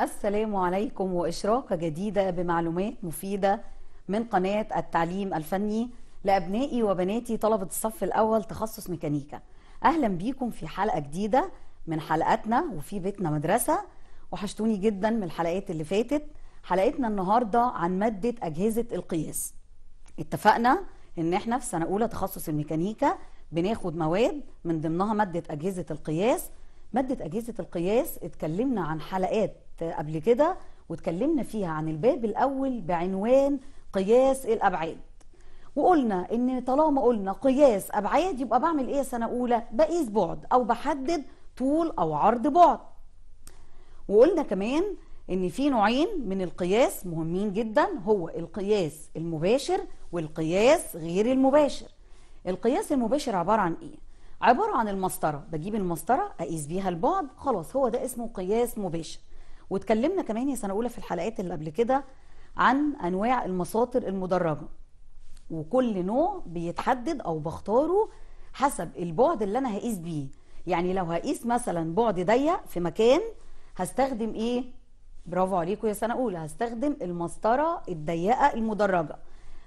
السلام عليكم وإشراقة جديدة بمعلومات مفيدة من قناة التعليم الفني لأبنائي وبناتي طلبة الصف الأول تخصص ميكانيكا أهلا بيكم في حلقة جديدة من حلقاتنا وفي بيتنا مدرسة وحشتوني جدا من الحلقات اللي فاتت حلقتنا النهاردة عن مادة أجهزة القياس اتفقنا ان احنا في سنة أولى تخصص الميكانيكا بناخد مواد من ضمنها مادة أجهزة القياس مادة أجهزة القياس اتكلمنا عن حلقات قبل كده واتكلمنا فيها عن الباب الأول بعنوان قياس الأبعاد وقلنا ان طالما قلنا قياس أبعاد يبقى بعمل ايه سنة أولى بقيس بعد أو بحدد طول أو عرض بعد وقلنا كمان ان في نوعين من القياس مهمين جدا هو القياس المباشر والقياس غير المباشر القياس المباشر عبارة عن ايه عبارة عن المسطرة بجيب المسطرة اقيس بيها البعد خلاص هو ده اسمه قياس مباشر واتكلمنا كمان يا سنه اولى في الحلقات اللي قبل كده عن انواع المساطر المدرجه وكل نوع بيتحدد او بختاره حسب البعد اللي انا هقيس بيه يعني لو هقيس مثلا بعد ضيق في مكان هستخدم ايه برافو عليكم يا سنه اولى هستخدم المسطره الضيقه المدرجه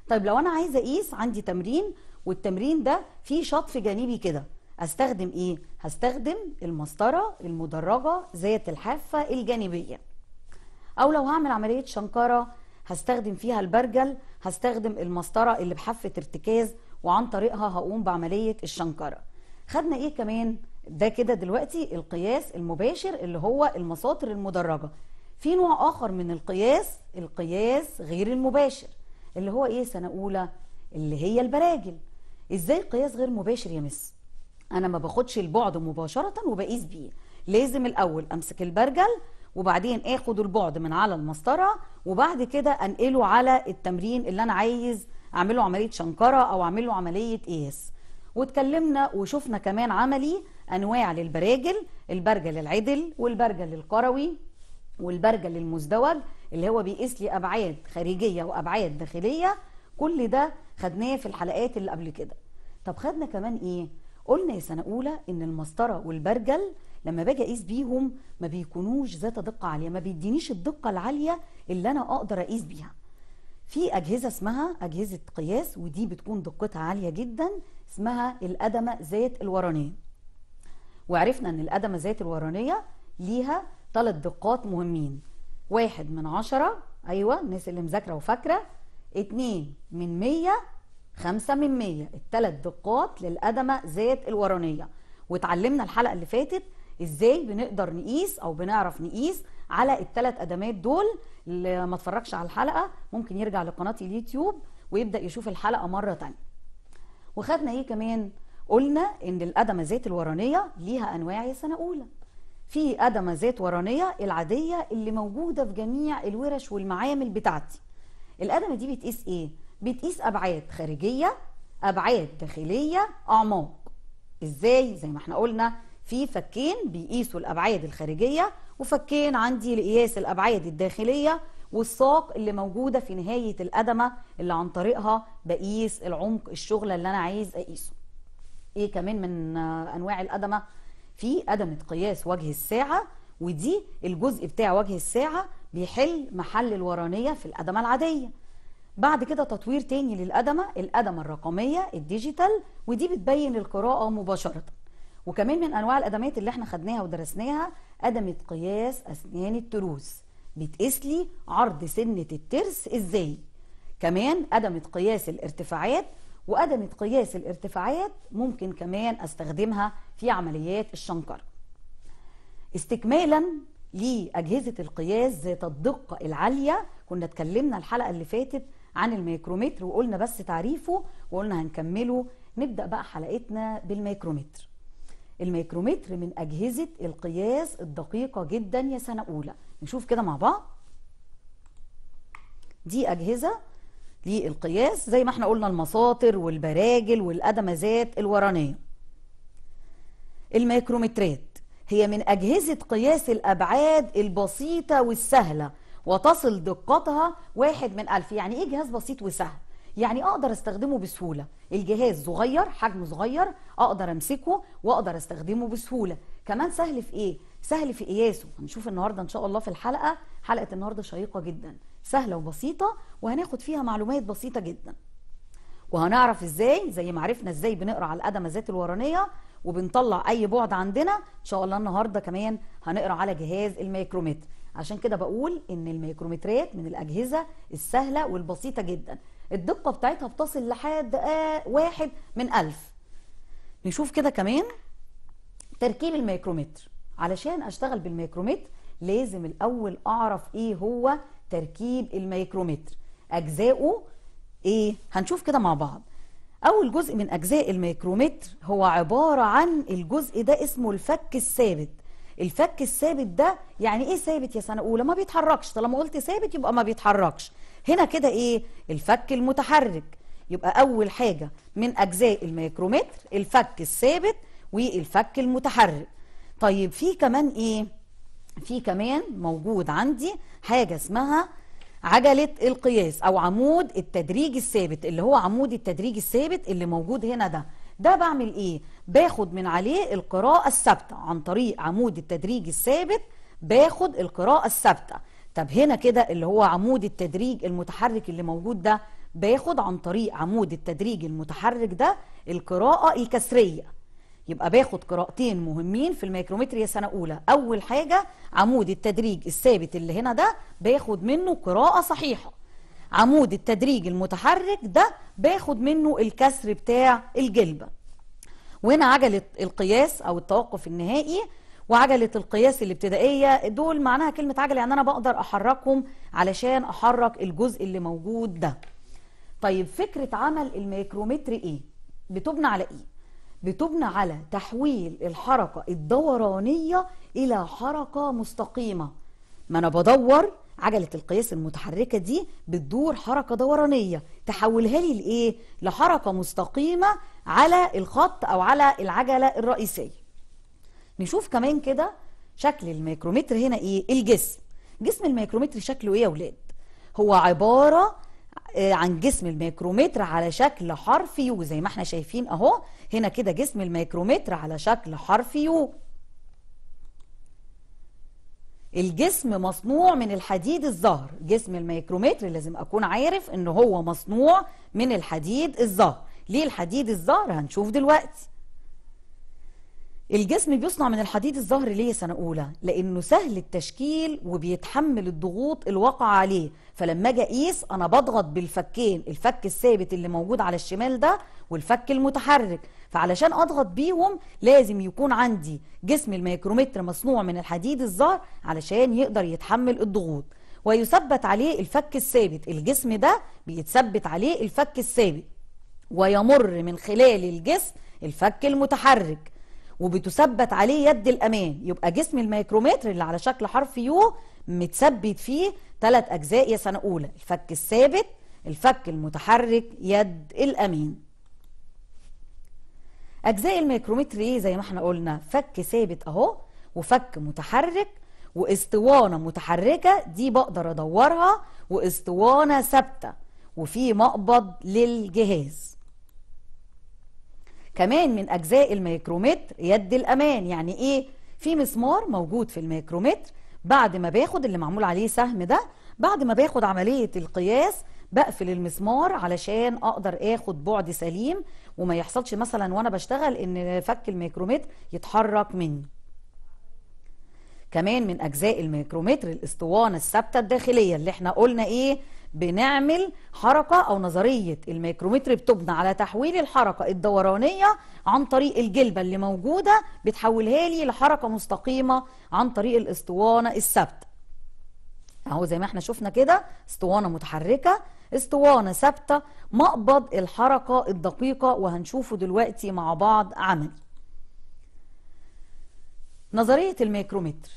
طيب لو انا عايزه اقيس عندي تمرين والتمرين ده فيه شطف جانبي كده هستخدم ايه هستخدم المسطره المدرجه ذات الحافه الجانبيه او لو هعمل عمليه شنكره هستخدم فيها البرجل هستخدم المسطره اللي بحافه ارتكاز وعن طريقها هقوم بعمليه الشنكره خدنا ايه كمان ده كده دلوقتي القياس المباشر اللي هو المساطر المدرجه في نوع اخر من القياس القياس غير المباشر اللي هو ايه سنه اولى اللي هي البراجل ازاي قياس غير مباشر يا مس انا ما باخدش البعد مباشره وبقيس بيه لازم الاول امسك البرجل وبعدين اخد البعد من على المسطره وبعد كده انقله على التمرين اللي انا عايز اعمله عمليه شنكره او اعمله عمليه قياس واتكلمنا وشفنا كمان عملي انواع للبراجل البرجل العدل والبرجل القروي والبرجل المزدوج اللي هو بيقيس لي ابعاد خارجيه وابعاد داخليه كل ده خدناه في الحلقات اللي قبل كده طب خدنا كمان ايه قلنا يا سنه اولى ان المسطره والبرجل لما باجي اقيس بيهم ما بيكونوش ذات دقه عاليه ما بيدينيش الدقه العاليه اللي انا اقدر اقيس بيها في اجهزه اسمها اجهزه قياس ودي بتكون دقتها عاليه جدا اسمها الادمه ذات الورانيه وعرفنا ان الادمه ذات الورانيه ليها ثلاث دقات مهمين واحد من عشرة ايوه الناس اللي مذاكره وفاكره اتنين من مية خمسة من مية التلات دقات للأدمة ذات الورانية واتعلمنا الحلقة اللي فاتت ازاي بنقدر نقيس او بنعرف نقيس على التلات ادمات دول اللي ما اتفرجش على الحلقة ممكن يرجع لقناة اليوتيوب ويبدأ يشوف الحلقة مرة تانية وخدنا ايه كمان قلنا ان الادمة ذات الورانية ليها انواع يا سنة اولى في أدمة ذات ورانية العادية اللي موجودة في جميع الورش والمعامل بتاعتي الأدمة دي بتقيس إيه؟ بتقيس أبعاد خارجية أبعاد داخلية أعماق إزاي زي ما احنا قلنا في فكين بيقيسوا الأبعاد الخارجية وفكين عندي لقياس الأبعاد الداخلية والساق اللي موجودة في نهاية القدمة اللي عن طريقها بقيس العمق الشغلة اللي أنا عايز أقيسه إيه كمان من أنواع القدمة في قدمة قياس وجه الساعة ودي الجزء بتاع وجه الساعة بيحل محل الورانية في القدمة العادية بعد كده تطوير تاني للقدمة الأدمة الرقمية الديجيتال ودي بتبين القراءة مباشرة وكمان من أنواع الأدمات اللي احنا خدناها ودرسناها أدمة قياس أسنان التروس بتقيس لي عرض سنة الترس ازاي كمان أدمة قياس الارتفاعات وأدمة قياس الارتفاعات ممكن كمان استخدمها في عمليات الشنكر استكمالا لأجهزة القياس ذات الدقة العالية كنا اتكلمنا الحلقة اللي فاتت عن الميكرومتر وقلنا بس تعريفه وقلنا هنكمله نبدأ بقى حلقتنا بالميكرومتر الميكرومتر من أجهزة القياس الدقيقة جدا يا سنة أولى نشوف كده مع بعض دي أجهزة للقياس زي ما احنا قلنا المساطر والبراجل والادمازات الورانية الميكرومترات هي من أجهزة قياس الأبعاد البسيطة والسهلة وتصل دقتها واحد من ألف يعني إيه جهاز بسيط وسهل يعني اقدر استخدمه بسهوله الجهاز صغير حجمه صغير اقدر امسكه واقدر استخدمه بسهوله كمان سهل في ايه سهل في قياسه هنشوف النهارده ان شاء الله في الحلقه حلقه النهارده شيقه جدا سهله وبسيطه وهناخد فيها معلومات بسيطه جدا وهنعرف ازاي زي ما عرفنا ازاي بنقرا على القدمه ذات الورانيه وبنطلع اي بعد عندنا ان شاء الله النهارده كمان هنقرا على جهاز الميكرومتر عشان كده بقول ان الميكرومترات من الاجهزه السهله والبسيطه جدا الدقه بتاعتها بتصل لحد واحد من ألف نشوف كده كمان تركيب الميكرومتر علشان اشتغل بالميكرومتر لازم الاول اعرف ايه هو تركيب الميكرومتر اجزائه ايه هنشوف كده مع بعض اول جزء من اجزاء الميكرومتر هو عباره عن الجزء ده اسمه الفك الثابت الفك الثابت ده يعني ايه ثابت يا سنه اولى ما بيتحركش طالما قلت ثابت يبقى ما بيتحركش هنا كده ايه الفك المتحرك يبقى اول حاجه من اجزاء الميكرومتر الفك الثابت والفك المتحرك طيب في كمان ايه في كمان موجود عندي حاجه اسمها عجله القياس او عمود التدريج الثابت اللي هو عمود التدريج الثابت اللي موجود هنا ده ده بعمل ايه باخد من عليه القراءة الثابتة عن طريق عمود التدريج الثابت باخد القراءة الثابتة طب هنا كده اللي هو عمود التدريج المتحرك اللي موجود ده باخد عن طريق عمود التدريج المتحرك ده القراءة الكسرية يبقى باخد قراءتين مهمين في الميكرومتريا سنة أولى أول حاجة عمود التدريج الثابت اللي هنا ده باخد منه قراءة صحيحة عمود التدريج المتحرك ده باخد منه الكسر بتاع الجلبة وهنا عجلة القياس أو التوقف النهائي وعجلة القياس الابتدائية دول معناها كلمة عجلة يعني أنا بقدر أحركهم علشان أحرك الجزء اللي موجود ده طيب فكرة عمل الميكرومتر إيه؟ بتبنى على إيه؟ بتبنى على تحويل الحركة الدورانية إلى حركة مستقيمة ما أنا بدور عجلة القياس المتحركة دي بتدور حركة دورانية تحولها لي لإيه؟ لحركة مستقيمة على الخط أو على العجلة الرئيسية نشوف كمان كده شكل الميكرومتر هنا إيه؟ الجسم جسم الميكرومتر شكله إيه يا ولاد؟ هو عبارة آه، عن جسم الميكرومتر على شكل حرف يو زي ما احنا شايفين اهو هنا كده جسم الميكرومتر على شكل حرف يو الجسم مصنوع من الحديد الزهر جسم الميكرومتر لازم اكون عارف ان هو مصنوع من الحديد الزهر ليه الحديد الزهر هنشوف دلوقتي الجسم بيصنع من الحديد الزهر ليه سنة أولى؟ لأنه سهل التشكيل وبيتحمل الضغوط الواقعة عليه فلما أجي أقيس أنا بضغط بالفكين الفك الثابت اللي موجود على الشمال ده والفك المتحرك فعلشان اضغط بيهم لازم يكون عندي جسم الميكرومتر مصنوع من الحديد الزهر علشان يقدر يتحمل الضغوط ويثبت عليه الفك الثابت الجسم ده بيتثبت عليه الفك الثابت ويمر من خلال الجسم الفك المتحرك وبتثبت عليه يد الامان يبقى جسم الميكرومتر اللي على شكل حرف يو متثبت فيه ثلاث اجزاء يا سنه اولى الفك الثابت الفك المتحرك يد الامين أجزاء الميكرومتر زي ما احنا قلنا فك ثابت أهو وفك متحرك واسطوانة متحركة دي بقدر أدورها واسطوانة ثابتة وفي مقبض للجهاز كمان من أجزاء الميكرومتر يد الأمان يعني إيه؟ في مسمار موجود في الميكرومتر بعد ما باخد اللي معمول عليه سهم ده بعد ما باخد عملية القياس بقفل المسمار علشان أقدر آخد بعد سليم وما يحصلش مثلا وانا بشتغل ان فك الميكرومتر يتحرك مني كمان من اجزاء الميكرومتر الاسطوانه الثابته الداخليه اللي احنا قلنا ايه بنعمل حركه او نظريه الميكرومتر بتبنى على تحويل الحركه الدورانيه عن طريق الجلبه اللي موجوده بتحولها لي لحركه مستقيمه عن طريق الاسطوانه الثابته اهو زي ما احنا شفنا كده اسطوانه متحركه اسطوانة ثابتة مقبض الحركة الدقيقة وهنشوفه دلوقتي مع بعض عمل نظرية الميكرومتر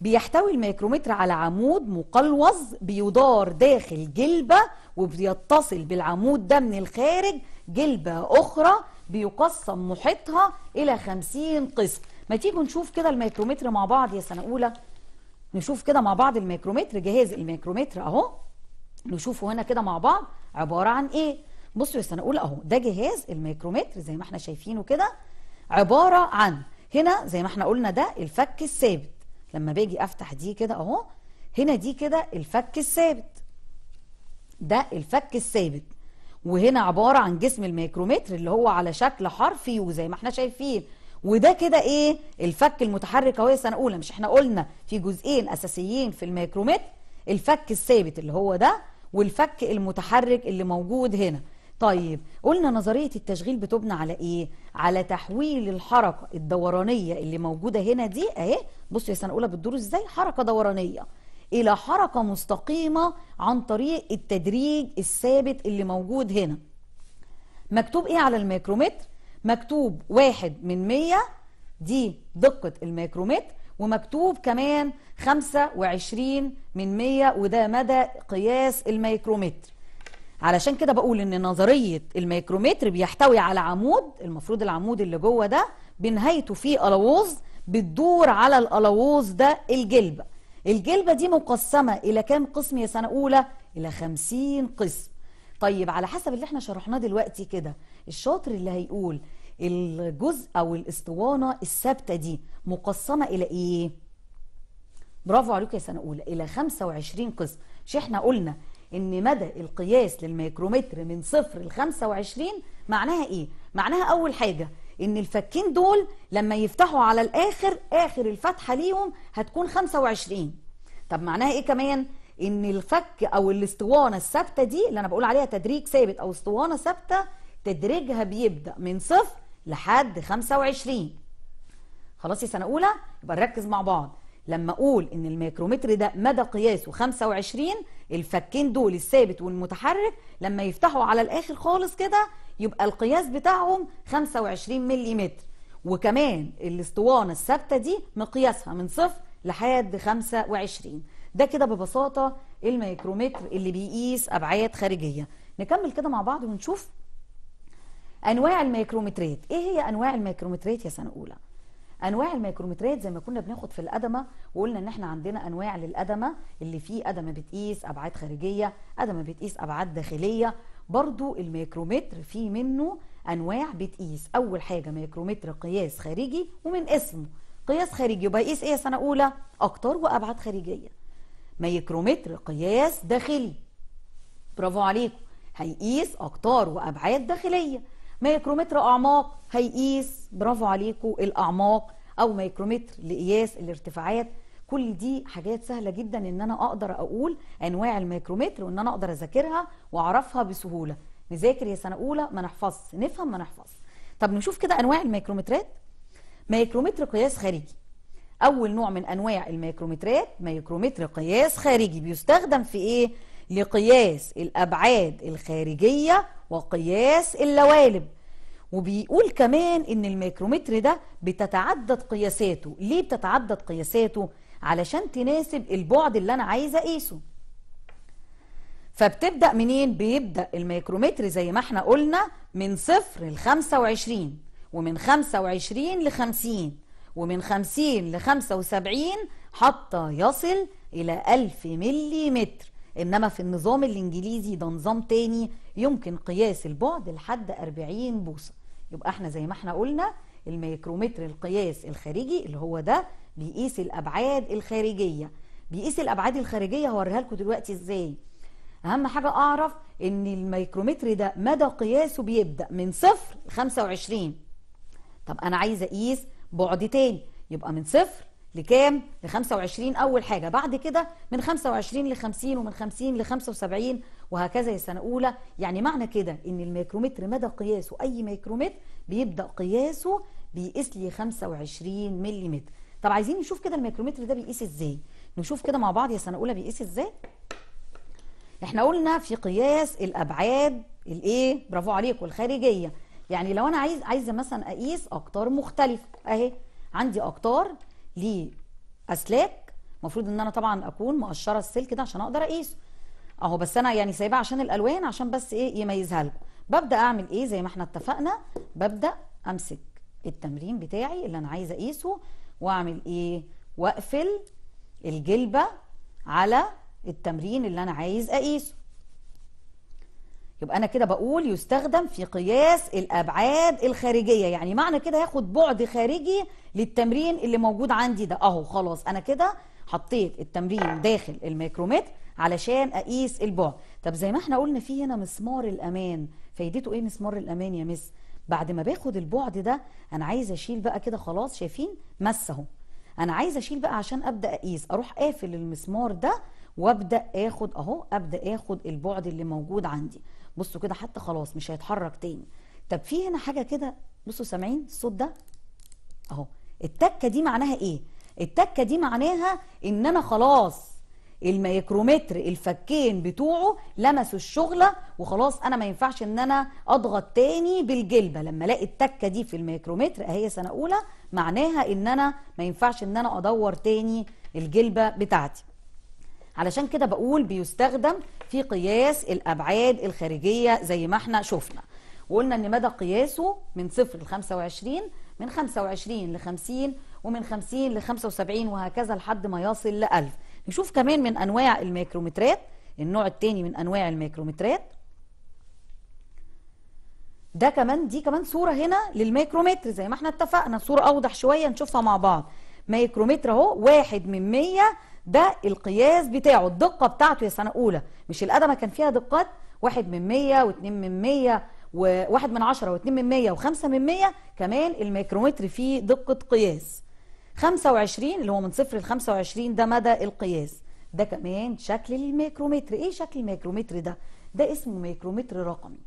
بيحتوي الميكرومتر على عمود مقلوظ بيدار داخل جلبة وبيتصل بالعمود ده من الخارج جلبة أخرى بيقسم محيطها إلى 50 قسم ما تيجوا نشوف كده الميكرومتر مع بعض يا سنة أولى نشوف كده مع بعض الميكرومتر جهاز الميكرومتر أهو نشوفه هنا كده مع بعض عباره عن ايه بصوا يا سنه اولى اهو ده جهاز الميكرومتر زي ما احنا شايفينه كده عباره عن هنا زي ما احنا قلنا ده الفك الثابت لما باجي افتح دي كده اهو هنا دي كده الفك الثابت ده الفك الثابت وهنا عباره عن جسم الميكرومتر اللي هو على شكل حرفي وزي ما احنا شايفين وده كده ايه الفك المتحرك اهو يا سنه اولى مش احنا قلنا في جزئين اساسيين في الميكرومتر الفك الثابت اللي هو ده والفك المتحرك اللي موجود هنا طيب قلنا نظرية التشغيل بتبنى على ايه على تحويل الحركة الدورانية اللي موجودة هنا دي اهي بصوا يا سنة اولى بتدور ازاي حركة دورانية الى حركة مستقيمة عن طريق التدريج الثابت اللي موجود هنا مكتوب ايه على الميكرومتر مكتوب واحد من مية دي دقة الميكرومتر ومكتوب كمان 25 من 100 وده مدى قياس الميكرومتر علشان كده بقول ان نظريه الميكرومتر بيحتوي على عمود المفروض العمود اللي جوه ده بنهايته فيه قلاووز بتدور على القلاووز ده الجلبه الجلبه دي مقسمه الى كام قسم يا سنه اولى الى 50 قسم طيب على حسب اللي احنا شرحناه دلوقتي كده الشاطر اللي هيقول الجزء او الاسطوانه الثابته دي مقسمه الى ايه برافو عليك يا سنه اولى الى 25 قسم مش احنا قلنا ان مدى القياس للميكرومتر من صفر ل 25 معناها ايه معناها اول حاجه ان الفكين دول لما يفتحوا على الاخر اخر الفتحه ليهم هتكون 25 طب معناها ايه كمان ان الفك او الاسطوانه الثابته دي اللي انا بقول عليها تدريج ثابت او اسطوانه ثابته تدريجها بيبدا من صفر لحد 25 خلاص يا سنه اولى يبقى نركز مع بعض لما اقول ان الميكرومتر ده مدى قياسه 25 الفكين دول الثابت والمتحرك لما يفتحوا على الاخر خالص كده يبقى القياس بتاعهم 25 ملم وكمان الاسطوانه الثابته دي مقياسها من صفر لحد 25 ده كده ببساطه الميكرومتر اللي بيقيس ابعاد خارجيه نكمل كده مع بعض ونشوف انواع الميكرومترات ايه هي انواع الميكرومترات يا سنه اولى انواع الميكرومترات زي ما كنا بناخد في القدمه وقلنا ان احنا عندنا انواع للقدمه اللي فيه قدمه بتقيس ابعاد خارجيه قدمه بتقيس ابعاد داخليه برضو الميكرومتر فيه منه انواع بتقيس اول حاجه ميكرومتر قياس خارجي ومن اسمه قياس خارجي يبقى يقيس ايه يا سنه اولى اكتر وابعاد خارجيه ميكرومتر قياس داخلي برافو عليكم هيقيس اقطار وابعاد داخليه ميكرومتر اعماق هيقيس برافو عليكم الاعماق او ميكرومتر لقياس الارتفاعات كل دي حاجات سهله جدا ان انا اقدر اقول انواع الميكرومتر وان انا اقدر اذاكرها واعرفها بسهوله نذاكر يا سنه اولى ما نحفظش نفهم ما نحفظش طب نشوف كده انواع الميكرومترات ميكرومتر قياس خارجي اول نوع من انواع الميكرومترات ميكرومتر قياس خارجي بيستخدم في ايه لقياس الابعاد الخارجيه وقياس اللوالب وبيقول كمان ان الميكرومتر ده بتتعدد قياساته ليه بتتعدد قياساته علشان تناسب البعد اللي انا عايزه اقيسه فبتبدا منين بيبدا الميكرومتر زي ما احنا قلنا من صفر ل 25 ومن 25 ل 50 ومن 50 ل 75 حتى يصل الى 1000 ملي متر إنما في النظام الإنجليزي ده نظام تاني يمكن قياس البعد لحد 40 بوصة يبقى احنا زي ما احنا قلنا الميكرومتر القياس الخارجي اللي هو ده بيقيس الأبعاد الخارجية بيقيس الأبعاد الخارجية هوريها لكم دلوقتي ازاي أهم حاجة أعرف إن الميكرومتر ده مدى قياسه بيبدأ من صفر ل 25 طب أنا عايزة أقيس بعد تاني يبقى من صفر لكام؟ ل 25 أول حاجة بعد كده من 25 ل 50 ومن 50 ل 75 وهكذا يا سنة أولى يعني معنى كده إن الميكرومتر مدى قياسه أي ميكرومتر بيبدأ قياسه بيقيس لي 25 ملم طب عايزين نشوف كده الميكرومتر ده بيقيس إزاي؟ نشوف كده مع بعض يا سنة أولى بيقيس إزاي؟ احنا قلنا في قياس الأبعاد الإيه؟ برافو عليكم الخارجية يعني لو أنا عايز عايزة مثلا أقيس أقطار مختلفة أهي عندي أقطار لاسلاك المفروض ان انا طبعا اكون مقشره السلك ده عشان اقدر اقيسه اهو بس انا يعني سايباه عشان الالوان عشان بس ايه يميزها لكم ببدا اعمل ايه زي ما احنا اتفقنا ببدا امسك التمرين بتاعي اللي انا عايزه اقيسه واعمل ايه واقفل الجلبه على التمرين اللي انا عايز اقيسه يبقى انا كده بقول يستخدم في قياس الابعاد الخارجيه يعني معنى كده هاخد بعد خارجي للتمرين اللي موجود عندي ده اهو خلاص انا كده حطيت التمرين داخل الميكرومتر علشان اقيس البعد طب زي ما احنا قلنا في هنا مسمار الامان فايدته ايه مسمار الامان يا مس بعد ما باخد البعد ده انا عايزه اشيل بقى كده خلاص شايفين مس اهو انا عايزه اشيل بقى عشان ابدا اقيس اروح قافل المسمار ده وابدا اخد اهو ابدا اخد البعد اللي موجود عندي بصوا كده حتى خلاص مش هيتحرك تاني طب في هنا حاجه كده بصوا سامعين الصوت ده اهو التكه دي معناها ايه التكه دي معناها ان انا خلاص الميكرومتر الفكين بتوعه لمسوا الشغله وخلاص انا ما ينفعش ان انا اضغط تاني بالجلبه لما الاقي التكه دي في الميكرومتر اهي سنه اولى معناها ان انا ما ينفعش ان انا ادور تاني الجلبه بتاعتي علشان كده بقول بيستخدم في قياس الأبعاد الخارجية زي ما احنا شفنا وقلنا ان مدى قياسه من صفر ل 25 من 25 ل 50 ومن 50 ل 75 وهكذا لحد ما يصل ل 1000 نشوف كمان من انواع الميكرومترات النوع الثاني من انواع الميكرومترات ده كمان دي كمان صوره هنا للميكرومتر زي ما احنا اتفقنا صوره اوضح شويه نشوفها مع بعض ميكرومتر اهو واحد من 100 ده القياس بتاعه الدقه بتاعته يا سنه اولى مش الادمه كان فيها دقات 1 من 100 و2 من 100 و1 من 10 و2 من 100 و5 من 100 كمان الميكرومتر فيه دقه قياس 25 اللي هو من صفر ل 25 ده مدى القياس ده كمان شكل الميكرومتر ايه شكل الميكرومتر ده ده اسمه ميكرومتر رقمي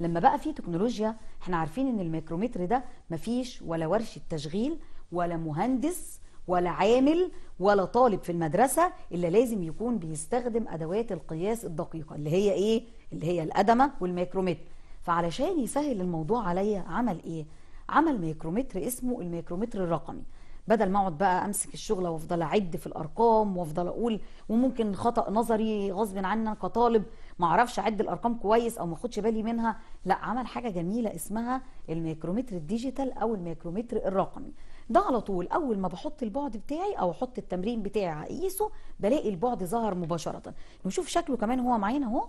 لما بقى في تكنولوجيا احنا عارفين ان الميكرومتر ده مفيش ولا ورشه تشغيل ولا مهندس ولا عامل ولا طالب في المدرسة إلا لازم يكون بيستخدم أدوات القياس الدقيقة اللي هي إيه؟ اللي هي الأدمة والميكرومتر فعلشان يسهل الموضوع عليا عمل إيه؟ عمل ميكرومتر اسمه الميكرومتر الرقمي بدل ما اقعد بقى امسك الشغله وافضل اعد في الارقام وافضل اقول وممكن خطا نظري غصب عني كطالب ما اعرفش اعد الارقام كويس او ما اخدش بالي منها لا عمل حاجه جميله اسمها الميكرومتر الديجيتال او الميكرومتر الرقمي ده على طول اول ما بحط البعد بتاعي او احط التمرين بتاعي اقيسه بلاقي البعد ظهر مباشره نشوف شكله كمان هو معانا اهو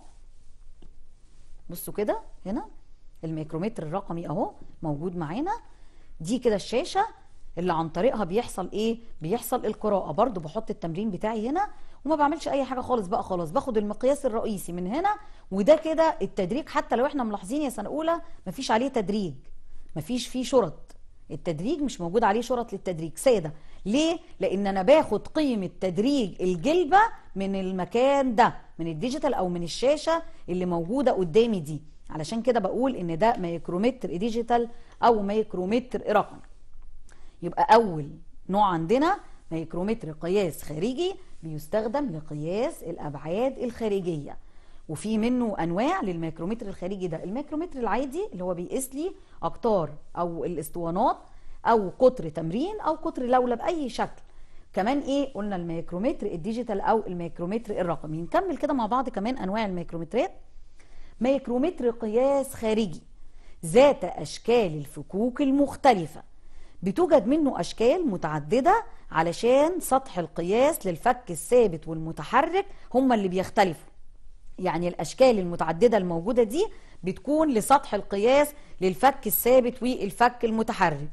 بصوا كده هنا الميكرومتر الرقمي اهو موجود معانا دي كده الشاشه اللي عن طريقها بيحصل ايه بيحصل القراءه برضو بحط التمرين بتاعي هنا وما بعملش اي حاجه خالص بقى خلاص باخد المقياس الرئيسي من هنا وده كده التدريج حتى لو احنا ملاحظين يا سنه اولى مفيش عليه تدريج مفيش فيه شرط التدريج مش موجود عليه شرط للتدريج ساده ليه لان انا باخد قيمه تدريج الجلبه من المكان ده من الديجيتال او من الشاشه اللي موجوده قدامي دي علشان كده بقول ان ده ميكرومتر ديجيتال او ميكرومتر رقم يبقى اول نوع عندنا ميكرومتر قياس خارجي بيستخدم لقياس الابعاد الخارجيه وفي منه انواع للميكرومتر الخارجي ده الميكرومتر العادي اللي هو بيقيس لي اقطار او الاسطوانات او قطر تمرين او قطر لولب باي شكل كمان ايه قلنا الميكرومتر الديجيتال او الميكرومتر الرقمي نكمل كده مع بعض كمان انواع الميكرومترات ميكرومتر قياس خارجي ذات اشكال الفكوك المختلفه بتوجد منه اشكال متعدده علشان سطح القياس للفك الثابت والمتحرك هما اللي بيختلفوا يعني الأشكال المتعددة الموجودة دي بتكون لسطح القياس للفك الثابت والفك المتحرك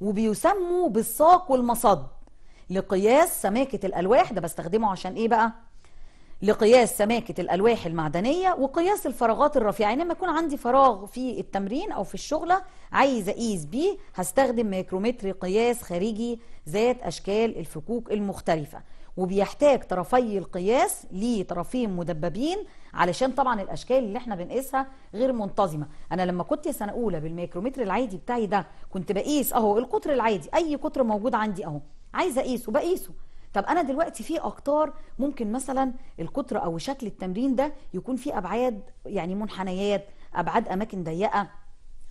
وبيسموا بالساق والمصد لقياس سماكة الألواح ده بستخدمه عشان إيه بقى؟ لقياس سماكة الألواح المعدنية وقياس الفراغات الرفيعة يعني لما يكون عندي فراغ في التمرين أو في الشغلة عايز أقيس بيه هستخدم ميكرومتر قياس خارجي ذات أشكال الفكوك المختلفة وبيحتاج طرفي القياس لطرفين مدببين علشان طبعا الاشكال اللي احنا بنقيسها غير منتظمه انا لما كنت سنه اولى بالميكرومتر العادي بتاعي ده كنت بقيس اهو القطر العادي اي قطر موجود عندي اهو عايزه اقيسه بقيسه طب انا دلوقتي في اقطار ممكن مثلا القطر او شكل التمرين ده يكون فيه ابعاد يعني منحنيات ابعاد اماكن ضيقه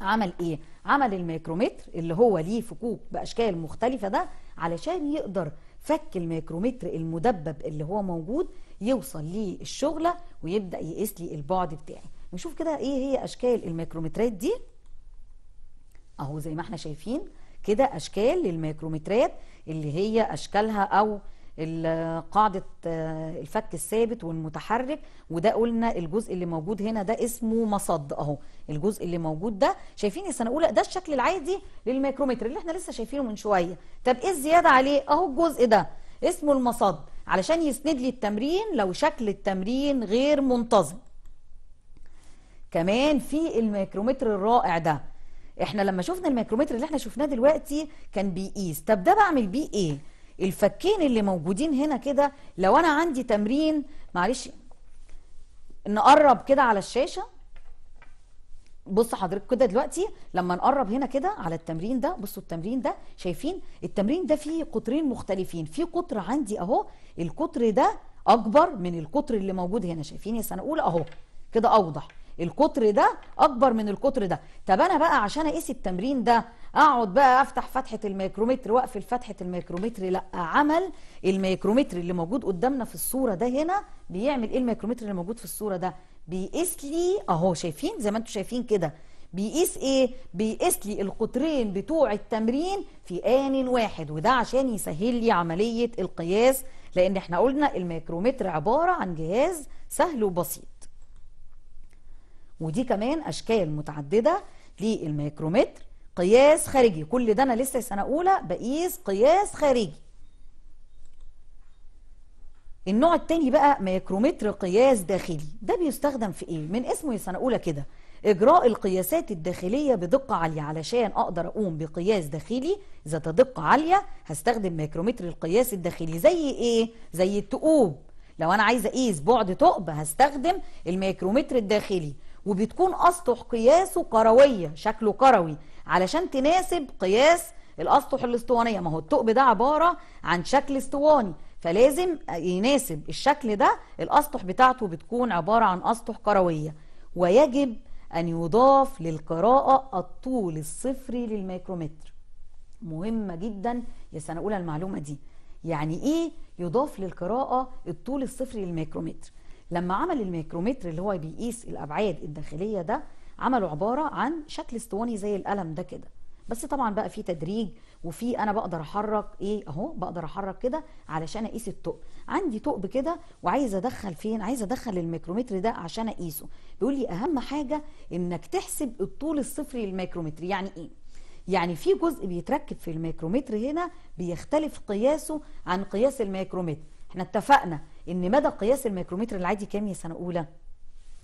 عمل ايه عمل الميكرومتر اللي هو ليه فكوك باشكال مختلفه ده علشان يقدر فك الميكرومتر المدبب اللي هو موجود يوصل للشغله ويبدا يقيس لي البعد بتاعي نشوف كده ايه هي اشكال الميكرومترات دي اهو زي ما احنا شايفين كده اشكال للميكرومترات اللي هي اشكالها او قاعده آه، الفك الثابت والمتحرك وده قلنا الجزء اللي موجود هنا ده اسمه مصد اهو الجزء اللي موجود ده شايفين السنه الاولى ده الشكل العادي للميكرومتر اللي احنا لسه شايفينه من شويه طب ايه الزياده عليه اهو الجزء ده اسمه المصد علشان يسند لي التمرين لو شكل التمرين غير منتظم كمان في الميكرومتر الرائع ده احنا لما شفنا الميكرومتر اللي احنا شفناه دلوقتي كان بيقيس طب ده بعمل بيه ايه الفكين اللي موجودين هنا كده لو انا عندي تمرين معلش نقرب كده على الشاشه بص حضرتك كده دلوقتي لما نقرب هنا كده على التمرين ده بصوا التمرين ده شايفين التمرين ده فيه قطرين مختلفين في قطر عندي اهو القطر ده اكبر من القطر اللي موجود هنا شايفين يا سنه اولى اهو كده اوضح القطر ده اكبر من القطر ده طب انا بقى عشان اقيس التمرين ده اقعد بقى افتح فتحه الميكرومتر واقفل فتحه الميكرومتر لا عمل الميكرومتر اللي موجود قدامنا في الصوره ده هنا بيعمل ايه الميكرومتر اللي موجود في الصوره ده بيقيس لي اهو شايفين زي ما انتم شايفين كده بيقيس ايه بيقيس لي القطرين بتوع التمرين في ان واحد وده عشان يسهل لي عمليه القياس لان احنا قلنا الميكرومتر عباره عن جهاز سهل وبسيط ودي كمان اشكال متعدده للميكرومتر قياس خارجي كل ده انا لسه سنه اولى بقيس قياس خارجي النوع التاني بقى ميكرومتر قياس داخلي ده بيستخدم في ايه من اسمه يا سنه اولى كده اجراء القياسات الداخليه بدقه عاليه علشان اقدر اقوم بقياس داخلي ذات دقه عاليه هستخدم ميكرومتر القياس الداخلي زي ايه زي الثقوب لو انا عايزه اقيس بعد ثقب هستخدم الميكرومتر الداخلي وبتكون اسطح قياسه كرويه شكله كروي علشان تناسب قياس الاسطح الاسطوانيه ما هو الثقب ده عباره عن شكل اسطواني فلازم يناسب الشكل ده الاسطح بتاعته بتكون عباره عن اسطح كرويه ويجب ان يضاف للقراءه الطول الصفري للميكرومتر مهمه جدا يا سنه اولى المعلومه دي يعني ايه يضاف للقراءه الطول الصفري للميكرومتر لما عمل الميكرومتر اللي هو بيقيس الابعاد الداخليه ده عملوا عباره عن شكل اسطواني زي القلم ده كده بس طبعا بقى في تدريج وفي انا بقدر احرك ايه اهو بقدر احرك كده علشان اقيس الثقب عندي ثقب كده وعايز ادخل فين عايز ادخل الميكرومتر ده عشان اقيسه بيقول لي اهم حاجه انك تحسب الطول الصفري للميكرومتر يعني ايه يعني في جزء بيتركب في الميكرومتر هنا بيختلف قياسه عن قياس الميكرومتر احنا اتفقنا ان مدى قياس الميكرومتر العادي كام يا سنه اولى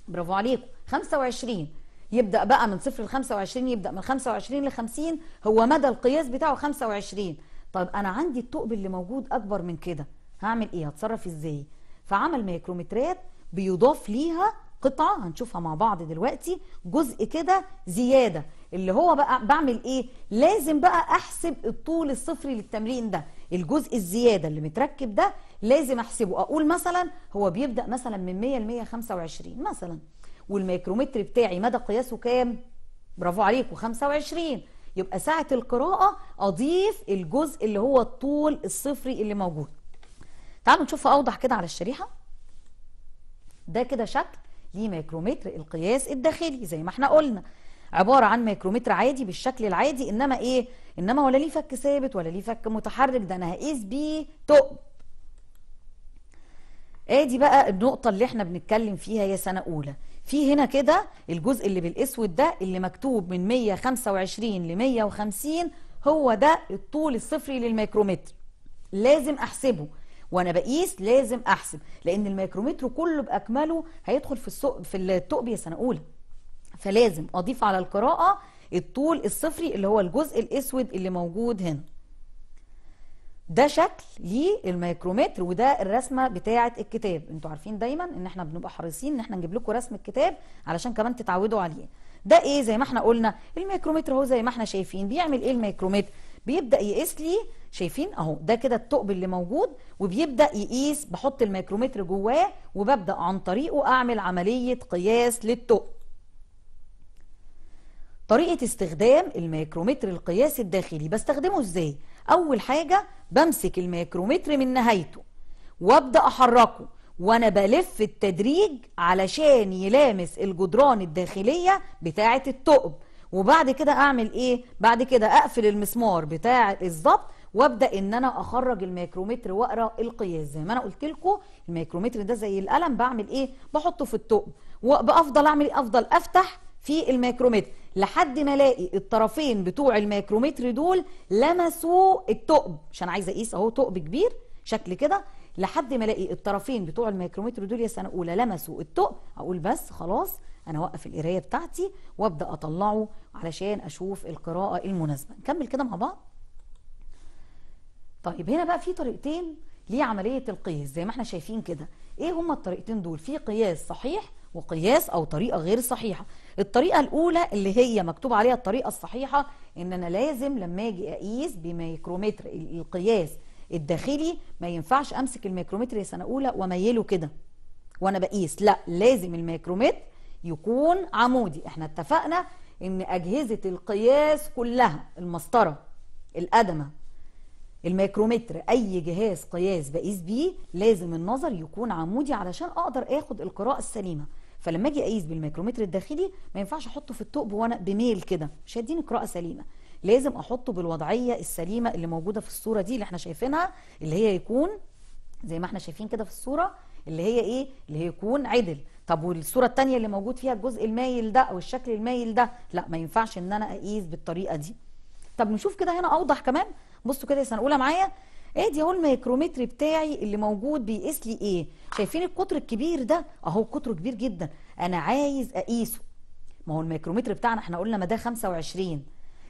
برافو عليكم 25 يبدا بقى من صفر ل 25 يبدا من 25 ل 50 هو مدى القياس بتاعه 25 طب انا عندي الثقب اللي موجود اكبر من كده هعمل ايه هتصرف ازاي فعمل ميكرومترات بيضاف ليها قطعه هنشوفها مع بعض دلوقتي جزء كده زياده اللي هو بقى بعمل ايه لازم بقى احسب الطول الصفري للتمرين ده الجزء الزياده اللي متركب ده لازم احسبه اقول مثلا هو بيبدا مثلا من 100 ل 125 مثلا والميكرومتر بتاعي مدى قياسه كام برافو عليكم 25 يبقى ساعه القراءه اضيف الجزء اللي هو الطول الصفري اللي موجود تعالوا نشوف اوضح كده على الشريحه ده كده شكل لميكرومتر القياس الداخلي زي ما احنا قلنا عباره عن ميكرومتر عادي بالشكل العادي انما ايه انما ولا ليه فك ثابت ولا ليه فك متحرك ده انا هقيس بيه ثقب ادي إيه بقى النقطه اللي احنا بنتكلم فيها يا سنه اولى في هنا كده الجزء اللي بالاسود ده اللي مكتوب من 125 ل 150 هو ده الطول الصفري للميكرومتر لازم احسبه وانا بقيس لازم احسب لان الميكرومتر كله باكمله هيدخل في الثقب في الثقب يا سنه اولى فلازم اضيف على القراءه الطول الصفري اللي هو الجزء الاسود اللي موجود هنا ده شكل للميكرومتر وده الرسمه بتاعه الكتاب انتوا عارفين دايما ان احنا بنبقى حريصين ان احنا نجيب لكم رسم الكتاب علشان كمان تتعودوا عليه ده ايه زي ما احنا قلنا الميكرومتر اهو زي ما احنا شايفين بيعمل ايه الميكرومتر بيبدا يقيس لي شايفين اهو ده كده الثقب اللي موجود وبيبدا يقيس بحط الميكرومتر جواه وببدا عن طريقه اعمل عمليه قياس للثقب طريقة استخدام الميكرومتر القياسي الداخلي بستخدمه ازاي اول حاجة بمسك الميكرومتر من نهايته وابدأ احركه وانا بلف التدريج علشان يلامس الجدران الداخلية بتاعة الثقب وبعد كده اعمل ايه بعد كده اقفل المسمار بتاع الظبط وابدا ان انا اخرج الميكرومتر واقرا القياس زي ما انا قلت لكم الميكرومتر ده زي القلم بعمل ايه بحطه في الثقب وبافضل اعمل ايه افضل افتح في الميكرومتر لحد ما الاقي الطرفين بتوع الميكرومتر دول لمسوا الثقب انا عايزه اقيس اهو ثقب كبير شكل كده لحد ما الاقي الطرفين بتوع الميكرومتر دول يا سنه اولى لمسوا الثقب اقول بس خلاص انا اوقف القرايه بتاعتي وابدا اطلعه علشان اشوف القراءه المناسبه نكمل كده مع بعض طيب هنا بقى في طريقتين لعمليه القياس زي ما احنا شايفين كده ايه هما الطريقتين دول في قياس صحيح وقياس أو طريقة غير صحيحة الطريقة الأولى اللي هي مكتوب عليها الطريقة الصحيحة إن أنا لازم لما أجي أقيس بميكرومتر القياس الداخلي ما ينفعش أمسك الميكرومتر يا سنة أولى وأميله كده وأنا بقيس لا لازم الميكرومتر يكون عمودي احنا اتفقنا ان اجهزة القياس كلها المسطرة القدمة الميكرومتر اي جهاز قياس بقيس بيه لازم النظر يكون عمودي علشان اقدر اخد القراءة السليمة فلما اجي اقيس بالميكرومتر الداخلي ما ينفعش احطه في الثقب وانا بميل كده مش هيديني قراءه سليمه لازم احطه بالوضعيه السليمه اللي موجوده في الصوره دي اللي احنا شايفينها اللي هي يكون زي ما احنا شايفين كده في الصوره اللي هي ايه اللي هي يكون عدل طب والصوره الثانيه اللي موجود فيها الجزء المايل ده او الشكل المايل ده لا ما ينفعش ان انا اقيس بالطريقه دي طب نشوف كده هنا اوضح كمان بصوا كده يا سنه اولى معايا ادي اهو الميكرومتر بتاعي اللي موجود بيقيس لي ايه شايفين القطر الكبير ده اهو قطره كبير جدا انا عايز اقيسه ما هو الميكرومتر بتاعنا احنا قلنا مداه 25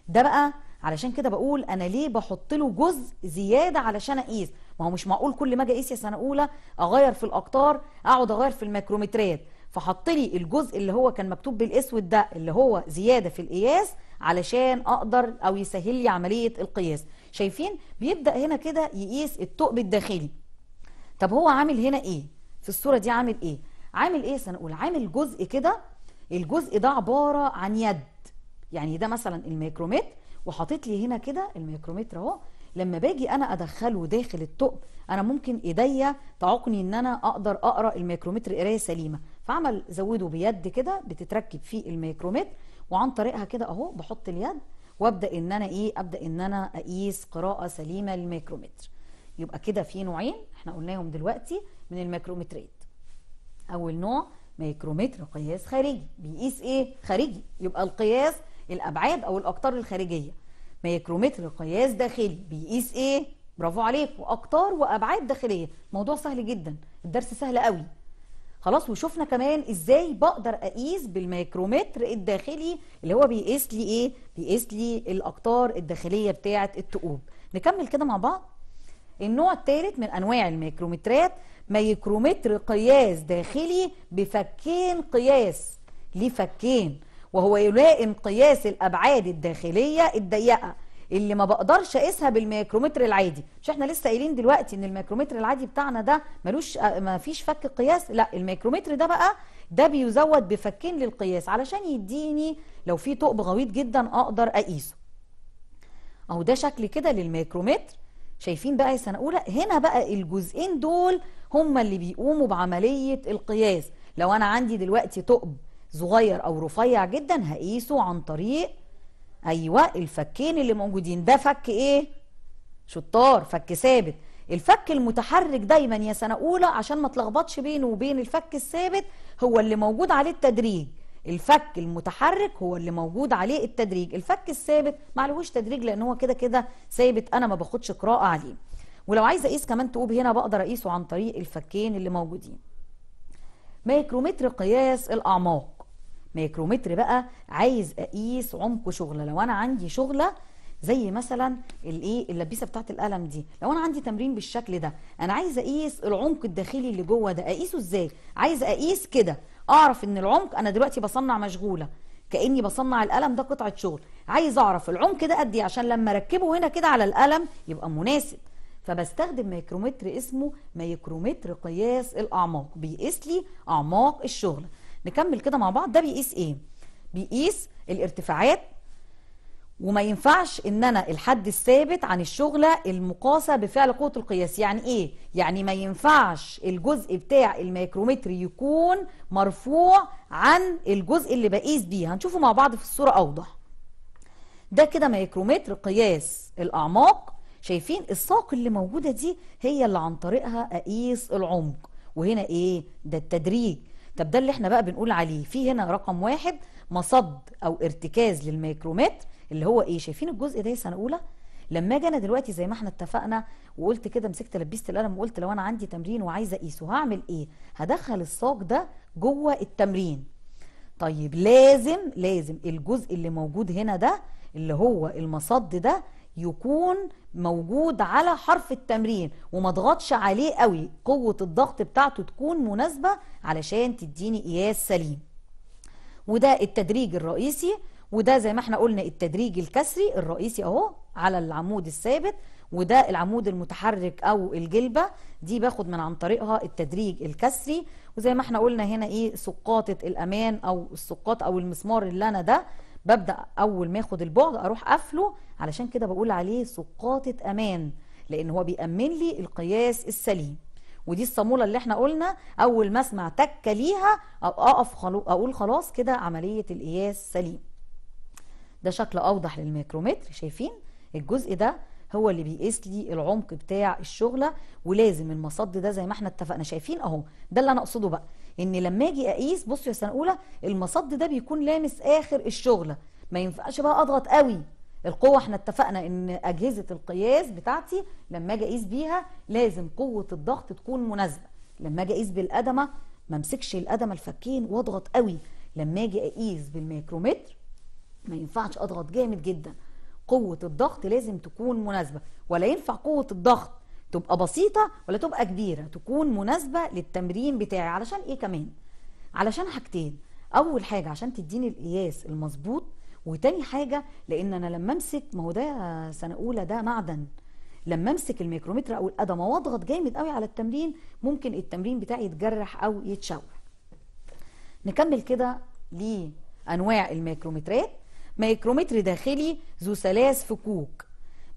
ده بقى علشان كده بقول انا ليه بحط له جزء زياده علشان اقيس ما هو مش معقول كل ما اجي اقيس يا سنه اولى اغير في الاقطار اقعد اغير في الميكرومترات فحط لي الجزء اللي هو كان مكتوب بالاسود ده اللي هو زياده في القياس علشان اقدر او يسهل لي عمليه القياس شايفين بيبدا هنا كده يقيس الثقب الداخلي طب هو عامل هنا ايه في الصوره دي عامل ايه عامل ايه سنقول عامل جزء كده الجزء ده عباره عن يد يعني ده مثلا الميكرومتر وحاطط لي هنا كده الميكرومتر اهو لما باجي انا ادخله داخل الثقب انا ممكن ايديا تعوقني ان انا اقدر اقرا الميكرومتر قرايه سليمه فعمل زوده بيد كده بتتركب فيه الميكرومتر وعن طريقها كده اهو بحط اليد وابدا ان انا ايه ابدا ان انا اقيس قراءه سليمه للميكرومتر يبقى كده في نوعين احنا قلناهم دلوقتي من الميكرومترات اول نوع ميكرومتر قياس خارجي بيقيس ايه خارجي يبقى القياس الابعاد او الاقطار الخارجيه ميكرومتر قياس داخلي بيقيس ايه برافو عليكم اقطار وابعاد داخليه موضوع سهل جدا الدرس سهل قوي خلاص وشفنا كمان ازاي بقدر اقيس بالميكرومتر الداخلي اللي هو بيقيس لي ايه بيقيس لي الاقطار الداخليه بتاعه الثقوب نكمل كده مع بعض النوع الثالث من انواع الميكرومترات ميكرومتر قياس داخلي بفكين قياس لفكين وهو يلائم قياس الابعاد الداخليه الضيقه اللي ما بقدرش اقيسها بالميكرومتر العادي مش احنا لسه قايلين دلوقتي ان الميكرومتر العادي بتاعنا ده ملوش آه، ما فيش فك قياس لا الميكرومتر ده بقى ده بيزود بفكين للقياس علشان يديني لو في ثقب غويط جدا اقدر اقيسه اهو ده شكل كده للميكرومتر شايفين بقى يا سنه اولى هنا بقى الجزئين دول هما اللي بيقوموا بعمليه القياس لو انا عندي دلوقتي ثقب صغير او رفيع جدا هقيسه عن طريق ايوه الفكين اللي موجودين ده فك ايه شطار فك ثابت الفك المتحرك دايما يا سنه اولى عشان ما تلخبطش بينه وبين الفك الثابت هو اللي موجود عليه التدريج الفك المتحرك هو اللي موجود عليه التدريج الفك الثابت معلهوش تدريج لان هو كده كده ثابت انا ما باخدش قراءه عليه ولو عايزه اقيس كمان تقوب هنا بقدر اقيسه عن طريق الفكين اللي موجودين ميكرومتر قياس الاعماق ميكرومتر بقى عايز اقيس عمق شغله لو انا عندي شغله زي مثلا الايه اللبيسه بتاعه القلم دي لو انا عندي تمرين بالشكل ده انا عايزه اقيس العمق الداخلي اللي جوه ده اقيسه ازاي عايزه اقيس كده اعرف ان العمق انا دلوقتي بصنع مشغوله كاني بصنع القلم ده قطعه شغل عايز اعرف العمق ده قد ايه عشان لما اركبه هنا كده على القلم يبقى مناسب فبستخدم ميكرومتر اسمه ميكرومتر قياس الاعماق بيقيس لي اعماق الشغل نكمل كده مع بعض ده بيقيس ايه بيقيس الارتفاعات وما ينفعش ان انا الحد الثابت عن الشغله المقاسه بفعل قوه القياس يعني ايه يعني ما ينفعش الجزء بتاع الميكرومتر يكون مرفوع عن الجزء اللي بقيس بيه هنشوفه مع بعض في الصوره اوضح ده كده ميكرومتر قياس الاعماق شايفين الساق اللي موجوده دي هي اللي عن طريقها اقيس العمق وهنا ايه ده التدريج طب ده اللي احنا بقى بنقول عليه في هنا رقم واحد مصد او ارتكاز للميكرومتر اللي هو ايه شايفين الجزء ده سنه اولى لما اجي انا دلوقتي زي ما احنا اتفقنا وقلت كده مسكت لبيست القلم وقلت لو انا عندي تمرين وعايزه اقيسه هعمل ايه هدخل الساق ده جوه التمرين طيب لازم لازم الجزء اللي موجود هنا ده اللي هو المصد ده يكون موجود على حرف التمرين وما اضغطش عليه قوي قوة الضغط بتاعته تكون مناسبة علشان تديني قياس سليم وده التدريج الرئيسي وده زي ما احنا قلنا التدريج الكسري الرئيسي اهو على العمود الثابت وده العمود المتحرك او الجلبة دي باخد من عن طريقها التدريج الكسري وزي ما احنا قلنا هنا ايه سقاطة الامان او السقاط او المسمار اللي انا ده ببدأ أول ما اخد البعد أروح قافله علشان كده بقول عليه سقاطة أمان لأن هو بيأمن لي القياس السليم ودي الصامولة اللي احنا قلنا أول ما أسمع تكة ليها أقف خلو أقول خلاص كده عملية القياس سليم ده شكل أوضح للميكرومتر شايفين الجزء ده هو اللي بيقيس لي العمق بتاع الشغله ولازم المصد ده زي ما احنا اتفقنا شايفين اهو ده اللي انا اقصده بقى ان لما اجي اقيس بص يا سنه اولى المصد ده بيكون لامس اخر الشغله ما ينفعش بقى اضغط قوي القوة احنا اتفقنا ان اجهزة القياس بتاعتي لما اجي اقيس بيها لازم قوة الضغط تكون مناسبة لما اجي اقيس بالقدمة ما امسكش القدمة الفكين واضغط قوي لما اجي اقيس بالميكرومتر ما ينفعش اضغط جامد جدا قوة الضغط لازم تكون مناسبة ولا ينفع قوة الضغط تبقى بسيطة ولا تبقى كبيرة تكون مناسبة للتمرين بتاعي علشان ايه كمان علشان حاجتين اول حاجة عشان تديني القياس المظبوط وتاني حاجة لان انا لما امسك ما هو ده سنة اولى ده معدن لما امسك الميكرومتر او القدم واضغط جامد قوي على التمرين ممكن التمرين بتاعي يتجرح او يتشوه نكمل كده لانواع الميكرومترات ميكرومتر داخلي ذو ثلاث فكوك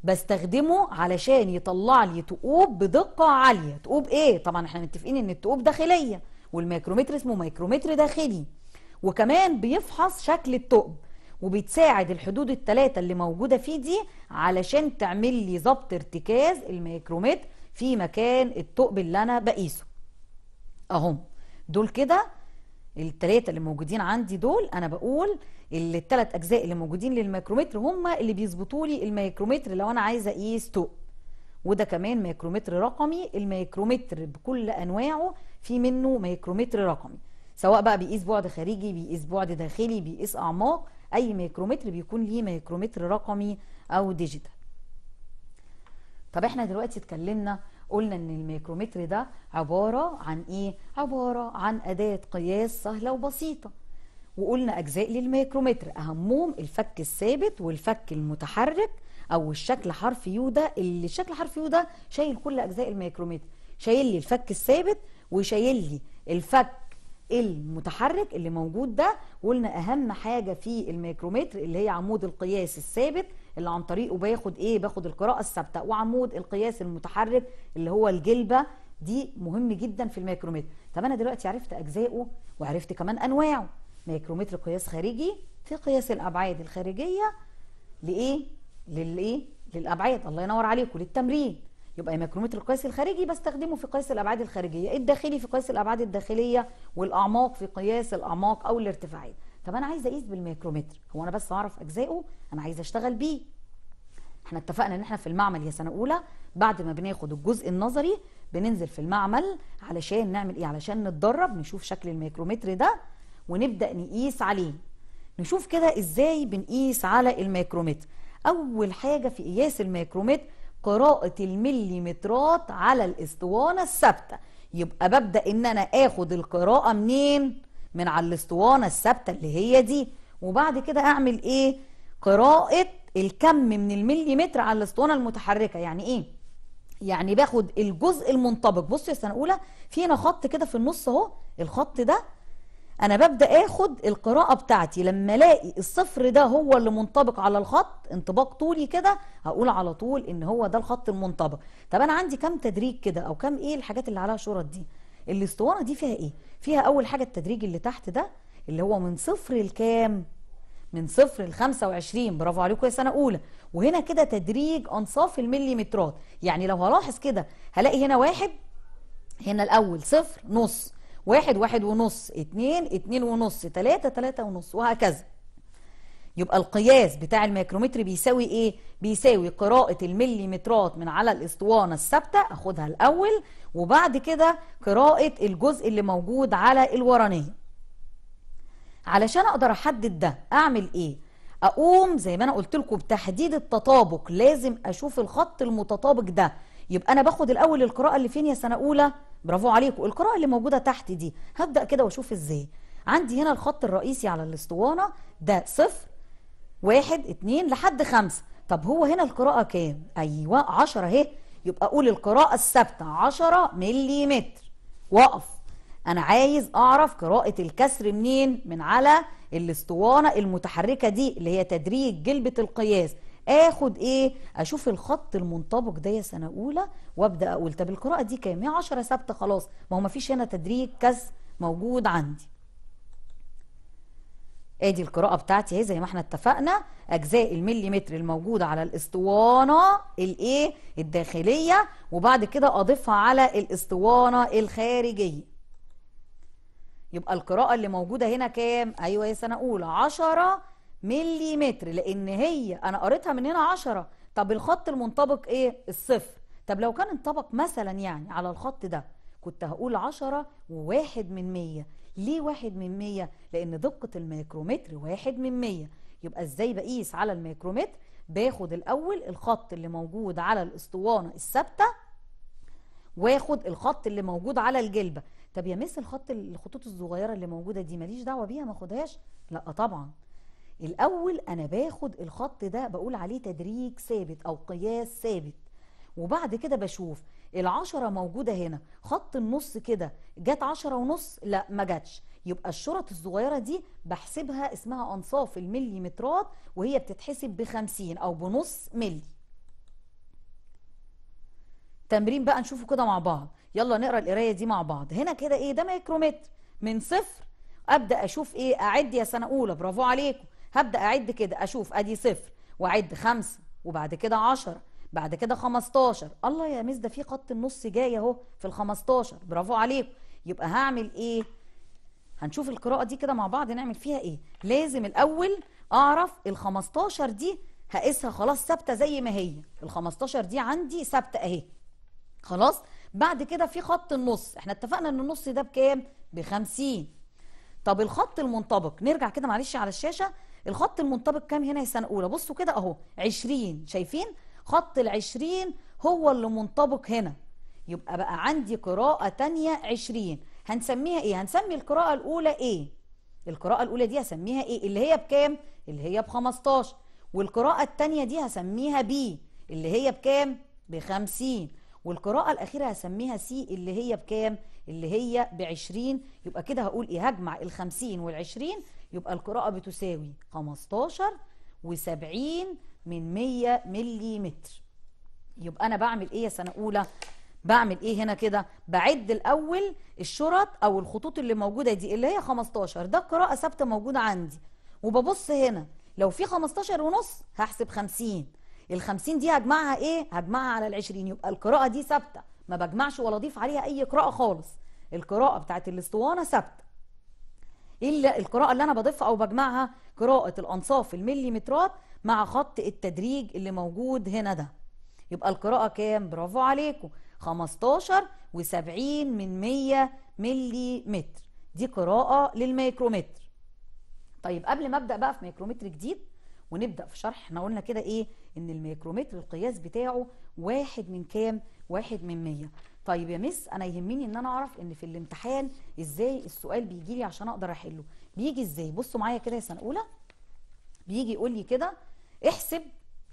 بستخدمه علشان يطلع لي تقوب بدقة عالية تقوب ايه؟ طبعا احنا متفقين ان التقوب داخلية والميكرومتر اسمه ميكرومتر داخلي وكمان بيفحص شكل التقب وبتساعد الحدود الثلاثة اللي موجودة فيه دي علشان تعمل لي ضبط ارتكاز الميكرومتر في مكان التقب اللي انا بقيسه اهم دول كده الثلاثة اللي موجودين عندي دول انا بقول الثلاث اجزاء اللي موجودين للميكرومتر هم اللي بيظبطوا لي الميكرومتر لو انا عايزه اقيس إيه وده كمان ميكرومتر رقمي الميكرومتر بكل انواعه في منه ميكرومتر رقمي سواء بقى بيقيس بعد خارجي بيقيس بعد داخلي بيقيس اعماق اي ميكرومتر بيكون ليه ميكرومتر رقمي او ديجيتال طب احنا دلوقتي اتكلمنا قلنا ان الميكرومتر ده عباره عن ايه عباره عن اداه قياس سهله وبسيطه وقلنا أجزاء للميكرومتر أهمهم الفك الثابت والفك المتحرك أو الشكل حرف يو ده اللي شكل حرف يو ده شايل كل أجزاء الميكرومتر شايل لي الفك الثابت وشايل لي الفك المتحرك اللي موجود ده وقلنا أهم حاجة في الميكرومتر اللي هي عمود القياس الثابت اللي عن طريقه باخد إيه باخد القراءة الثابتة وعمود القياس المتحرك اللي هو الجلبة دي مهم جدا في الميكرومتر طب أنا دلوقتي عرفت أجزائه وعرفت كمان أنواعه ميكرومتر قياس خارجي في قياس الابعاد الخارجيه لايه للايه للابعاد الله ينور عليكم للتمرين يبقى الميكرومتر القياس الخارجي بستخدمه في قياس الابعاد الخارجيه الداخلي في قياس الابعاد الداخليه والاعماق في قياس الاعماق او الارتفاعات طب انا عايزه اقيس بالميكرومتر هو انا بس اعرف اجزائه انا عايزه اشتغل بيه احنا اتفقنا ان احنا في المعمل يا سنه اولى بعد ما بناخد الجزء النظري بننزل في المعمل علشان نعمل ايه علشان نتدرب نشوف شكل الميكرومتر ده ونبدأ نقيس عليه نشوف كده ازاي بنقيس على الميكرومتر اول حاجة في قياس الميكرومتر قراءة المليمترات على الاسطوانة الثابتة يبقى ببدأ ان انا اخد القراءة منين من على الاسطوانة الثابتة اللي هي دي وبعد كده اعمل ايه قراءة الكم من المليمتر على الاسطوانة المتحركة يعني ايه يعني باخد الجزء المنطبق بصوا يا سنة اولى في هنا خط كده في النص اهو الخط ده انا ببدا اخد القراءه بتاعتي لما الاقي الصفر ده هو اللي منطبق على الخط انطباق طولي كده هقول على طول ان هو ده الخط المنطبق طب انا عندي كام تدريج كده او كام ايه الحاجات اللي عليها شرط دي الاسطوانه دي فيها ايه فيها اول حاجه التدريج اللي تحت ده اللي هو من صفر لكام من صفر ل 25 برافو عليكم يا سنه اولى وهنا كده تدريج انصاف المليمترات يعني لو هلاحظ كده هلاقي هنا واحد هنا الاول صفر نص واحد واحد ونص اتنين اتنين ونص تلاتة تلاتة ونص وهكذا يبقى القياس بتاع الميكرومتر بيساوي ايه بيساوي قراءة المليمترات من على الاسطوانة الثابتة اخدها الاول وبعد كده قراءة الجزء اللي موجود على الورانية علشان اقدر احدد ده اعمل ايه اقوم زي ما انا قلت لكم بتحديد التطابق لازم اشوف الخط المتطابق ده يبقى انا باخد الاول القراءة اللي فين يا سنة اولى برافو عليكم القراءه اللي موجوده تحت دي هبدا كده واشوف ازاي عندي هنا الخط الرئيسي على الاسطوانه ده صفر واحد اتنين لحد خمسة طب هو هنا القراءة كام؟ أيوة عشرة اهي يبقى قول القراءة الثابتة عشرة ملي متر وقف أنا عايز أعرف قراءة الكسر منين؟ من على الاسطوانة المتحركة دي اللي هي تدريج جلبة القياس اخد ايه اشوف الخط المنطبق ده يا سنه اولى وابدا اقول طب القراءه دي كام 10 ثابته خلاص ما هو ما فيش هنا تدريج كسر موجود عندي ادي القراءه بتاعتي اهي زي ما احنا اتفقنا اجزاء المليمتر الموجوده على الاسطوانه الايه الداخليه وبعد كده اضيفها على الاسطوانه الخارجيه يبقى القراءه اللي موجوده هنا كام ايوه يا سنه اولى 10 مليمتر لان هي انا قريتها من هنا 10 طب الخط المنطبق ايه الصفر طب لو كان انطبق مثلا يعني على الخط ده كنت هقول 10 و1 من 100 ليه 1 من 100 لان دقة الميكرومتر 1 من 100 يبقى ازاي بقيس على الميكرومتر باخد الاول الخط اللي موجود على الاسطوانة الثابتة واخد الخط اللي موجود على الجلبة طب يا مس الخط الخطوط الصغيرة اللي موجودة دي ماليش دعوة بيها ما خدهاش لا طبعا الاول انا باخد الخط ده بقول عليه تدريج ثابت او قياس ثابت وبعد كده بشوف العشرة موجودة هنا خط النص كده جت عشرة ونص لا ما جاتش يبقى الشرط الصغيرة دي بحسبها اسمها أنصاف المليمترات وهي بتتحسب بخمسين أو بنص ملي تمرين بقى نشوفه كده مع بعض يلا نقرا القراية دي مع بعض هنا كده ايه ده ميكرومتر من صفر ابدا اشوف ايه اعد يا سنه اولى برافو عليكم هبدا اعد كده اشوف ادي صفر واعد خمسة وبعد كده عشرة بعد كده 15 الله يا مس ده في خط النص جاي اهو في ال 15 برافو عليكم يبقى هعمل ايه هنشوف القراءه دي كده مع بعض نعمل فيها ايه لازم الاول اعرف ال 15 دي هقيسها خلاص ثابته زي ما هي ال 15 دي عندي ثابته اهي خلاص بعد كده في خط النص احنا اتفقنا ان النص ده بكام ب 50 طب الخط المنطبق نرجع كده معلش على الشاشه الخط المنطبق كام هنا يا سنه اولى بصوا كده اهو 20 شايفين خط ال20 هو اللي منطبق هنا يبقى بقى عندي قراءه ثانيه 20 هنسميها ايه هنسمي القراءه الاولى ايه القراءه الاولى دي هسميها ايه اللي هي بكام اللي هي ب 15 والقراءه الثانيه دي هسميها بي اللي هي بكام ب 50 والقراءة الأخيرة هسميها سي اللي هي بكام؟ اللي هي ب 20 يبقى كده هقول إيه هجمع ال 50 وال 20 يبقى القراءة بتساوي 15 و70 من 100 ملي متر يبقى أنا بعمل إيه يا سنة أولى؟ بعمل إيه هنا كده؟ بعد الأول الشرط أو الخطوط اللي موجودة دي اللي هي 15 ده قراءة ثابتة موجودة عندي وببص هنا لو في 15 ونص هحسب 50 ال 50 دي هجمعها إيه؟ هجمعها على ال 20 يبقى القراءة دي ثابتة ما بجمعش ولا أضيف عليها أي قراءة خالص القراءة بتاعت الاسطوانة ثابتة ايه القراءه اللي انا بضيفها او بجمعها قراءه الانصاف المليمترات مع خط التدريج اللي موجود هنا ده يبقى القراءه كام برافو عليكم 15 و70 من 100 مليمتر دي قراءه للميكرومتر طيب قبل ما ابدا بقى في ميكرومتر جديد ونبدا في شرح احنا قلنا كده ايه ان الميكرومتر القياس بتاعه واحد من كام واحد من 100 طيب يا مس انا يهمني ان انا اعرف ان في الامتحان ازاي السؤال بيجي لي عشان اقدر احله بيجي ازاي بصوا معايا كده يا سنه اولى بيجي يقول لي كده احسب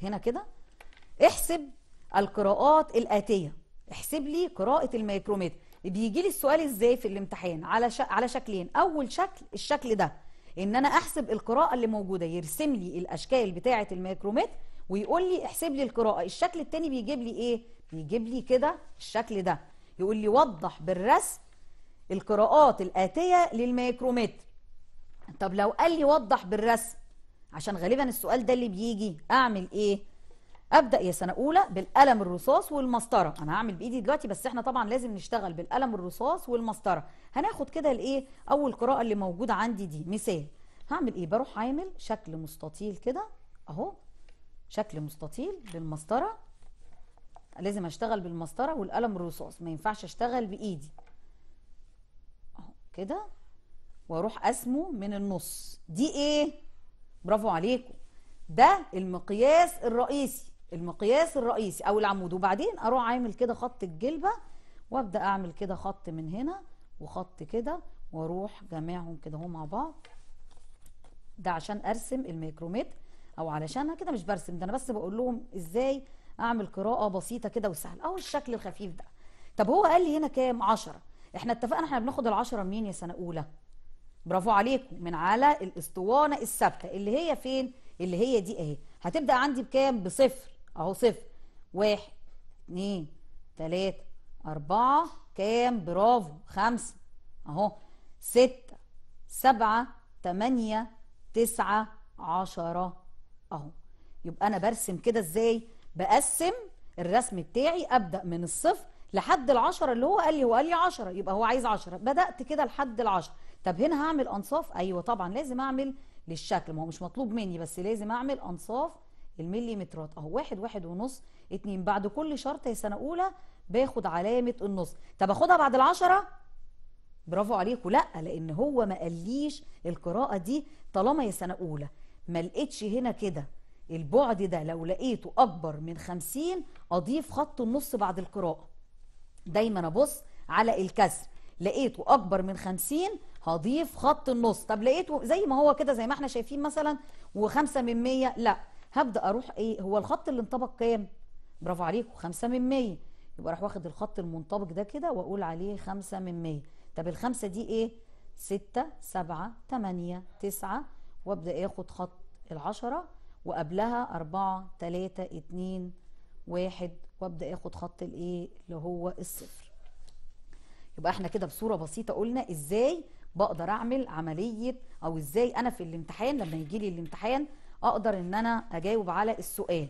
هنا كده احسب القراءات الاتيه احسب لي قراءه الميكرومتر بيجي لي السؤال ازاي في الامتحان على شك... على شكلين اول شكل الشكل ده ان انا احسب القراءه اللي موجوده يرسم لي الاشكال بتاعه الميكرومتر ويقول لي احسب لي القراءه الشكل الثاني بيجيب لي ايه يجيب لي كده الشكل ده يقول لي وضح بالرسم القراءات الآتية للميكرومتر طب لو قال لي وضح بالرسم عشان غالبا السؤال ده اللي بيجي أعمل إيه؟ أبدأ يا سنة أولى بالقلم الرصاص والمسطرة أنا هعمل بإيدي دلوقتي بس إحنا طبعا لازم نشتغل بالقلم الرصاص والمسطرة هناخد كده الإيه؟ أول قراءة اللي موجودة عندي دي مثال هعمل إيه؟ بروح عامل شكل مستطيل كده أهو شكل مستطيل للمسطرة لازم اشتغل بالمسطره والقلم الرصاص ما ينفعش اشتغل بايدي اهو كده واروح اسمه من النص دي ايه برافو عليكم ده المقياس الرئيسي المقياس الرئيسي او العمود وبعدين اروح عامل كده خط الجلبه وابدا اعمل كده خط من هنا وخط كده واروح جمعهم كده اهو مع بعض ده عشان ارسم الميكرومتر او علشان انا كده مش برسم ده انا بس بقول لهم ازاي اعمل قراءه بسيطه كده وسهله اهو الشكل الخفيف ده طب هو قال لي هنا كام 10 احنا اتفقنا احنا بناخد ال10 منين يا سنه اولى برافو عليكم من على الاسطوانه الثابته اللي هي فين اللي هي دي اهي هتبدا عندي بكام بصفر اهو صفر واحد اتنين تلاته اربعه كام برافو خمسه اهو سته سبعه تمانيه تسعه عشره اهو يبقى انا برسم كده ازاي بقسم الرسم بتاعي ابدا من الصفر لحد العشرة اللي هو قال لي هو قال لي 10 يبقى هو عايز 10 بدات كده لحد العشرة طب هنا هعمل انصاف ايوه طبعا لازم اعمل للشكل ما هو مش مطلوب مني بس لازم اعمل انصاف المليمترات اهو واحد واحد ونص اتنين بعد كل شرط يا سنه اولى باخد علامه النص طب اخدها بعد العشرة برافو عليكم لا لان هو ما قاليش القراءه دي طالما يا سنه اولى ما لقيتش هنا كده البعد ده لو لقيته أكبر من 50 أضيف خط النص بعد القراءة دايما أبص على الكسر لقيته أكبر من 50 هضيف خط النص طب لقيته زي ما هو كده زي ما احنا شايفين مثلا و5 من 100 لا هبدأ أروح إيه هو الخط اللي انطبق كام برافو عليكم 5 من 100 يبقى راح واخد الخط المنطبق ده كده وأقول عليه 5 من 100 طب الخمسة دي إيه 6 7 8 9 وابدأ اخد خط العشرة وقبلها أربعة تلاتة اتنين واحد وابدأ اخد خط الايه اللي هو الصفر يبقى احنا كده بصورة بسيطة قلنا ازاي بقدر اعمل عملية او ازاي انا في الامتحان لما يجي لي الامتحان اقدر ان انا اجاوب على السؤال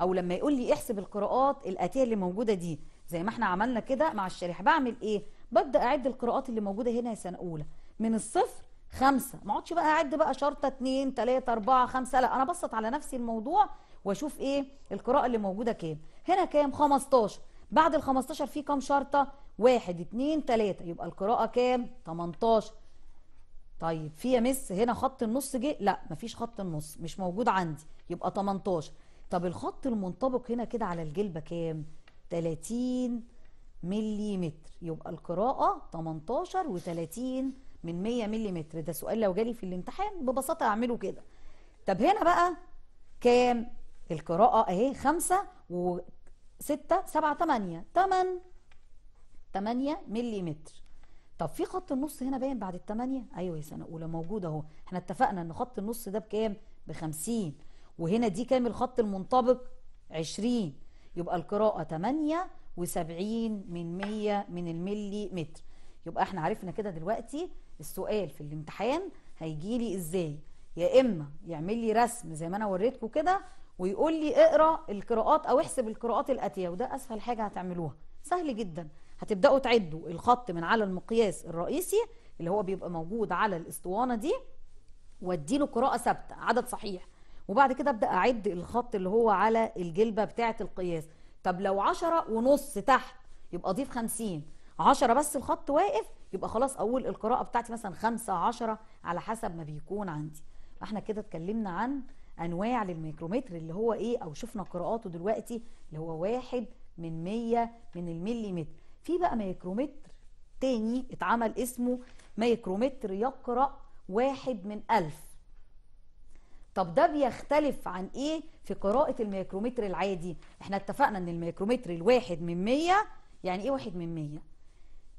او لما يقول لي احسب القراءات الاتيه اللي موجوده دي زي ما احنا عملنا كده مع الشريحه بعمل ايه ببدا اعد القراءات اللي موجوده هنا يا سنه اولى من الصفر خمسة ما اقعدش بقى اعد بقى شرطة اتنين تلاتة اربعة خمسة لا انا بسط على نفسي الموضوع واشوف ايه القراءة اللي موجودة كام هنا كام 15 بعد ال 15 في كام شرطة واحد اتنين تلاتة يبقى القراءة كام 18 طيب في يا مس هنا خط النص جه لا مفيش خط النص مش موجود عندي يبقى 18 طب الخط المنطبق هنا كده على الجلبة كام 30 مليمتر يبقى القراءة 18 و30 من 100 ملم ده سؤال لو جالي في الامتحان ببساطه اعمله كده طب هنا بقى كام القراءه اهي 5 و 6 7 8 8 8 ملم طب في خط النص هنا باين بعد ال 8 ايوه يا سنه اولى موجود اهو احنا اتفقنا ان خط النص ده بكام ب 50 وهنا دي كام الخط المنطبق 20 يبقى القراءه 8 و70 من 100 من الملي متر يبقى احنا عرفنا كده دلوقتي السؤال في الامتحان هيجي لي ازاي يا اما يعمل لي رسم زي ما انا وريتكم كده ويقول لي اقرا القراءات او احسب القراءات الاتيه وده اسهل حاجه هتعملوها سهل جدا هتبداوا تعدوا الخط من على المقياس الرئيسي اللي هو بيبقى موجود على الاسطوانه دي واديله قراءه ثابته عدد صحيح وبعد كده ابدا اعد الخط اللي هو على الجلبه بتاعه القياس طب لو 10 ونص تحت يبقى اضيف 50 10 بس الخط واقف يبقى خلاص اول القراءه بتاعتي مثلا خمسة عشرة على حسب ما بيكون عندي فاحنا كده اتكلمنا عن انواع للميكرومتر اللي هو ايه او شفنا قراءاته دلوقتي اللي هو واحد من مية من المليمتر في بقى ميكرومتر تاني اتعمل اسمه ميكرومتر يقرأ واحد من ألف طب ده بيختلف عن ايه في قراءة الميكرومتر العادي احنا اتفقنا ان الميكرومتر الواحد من مية يعني ايه واحد من مية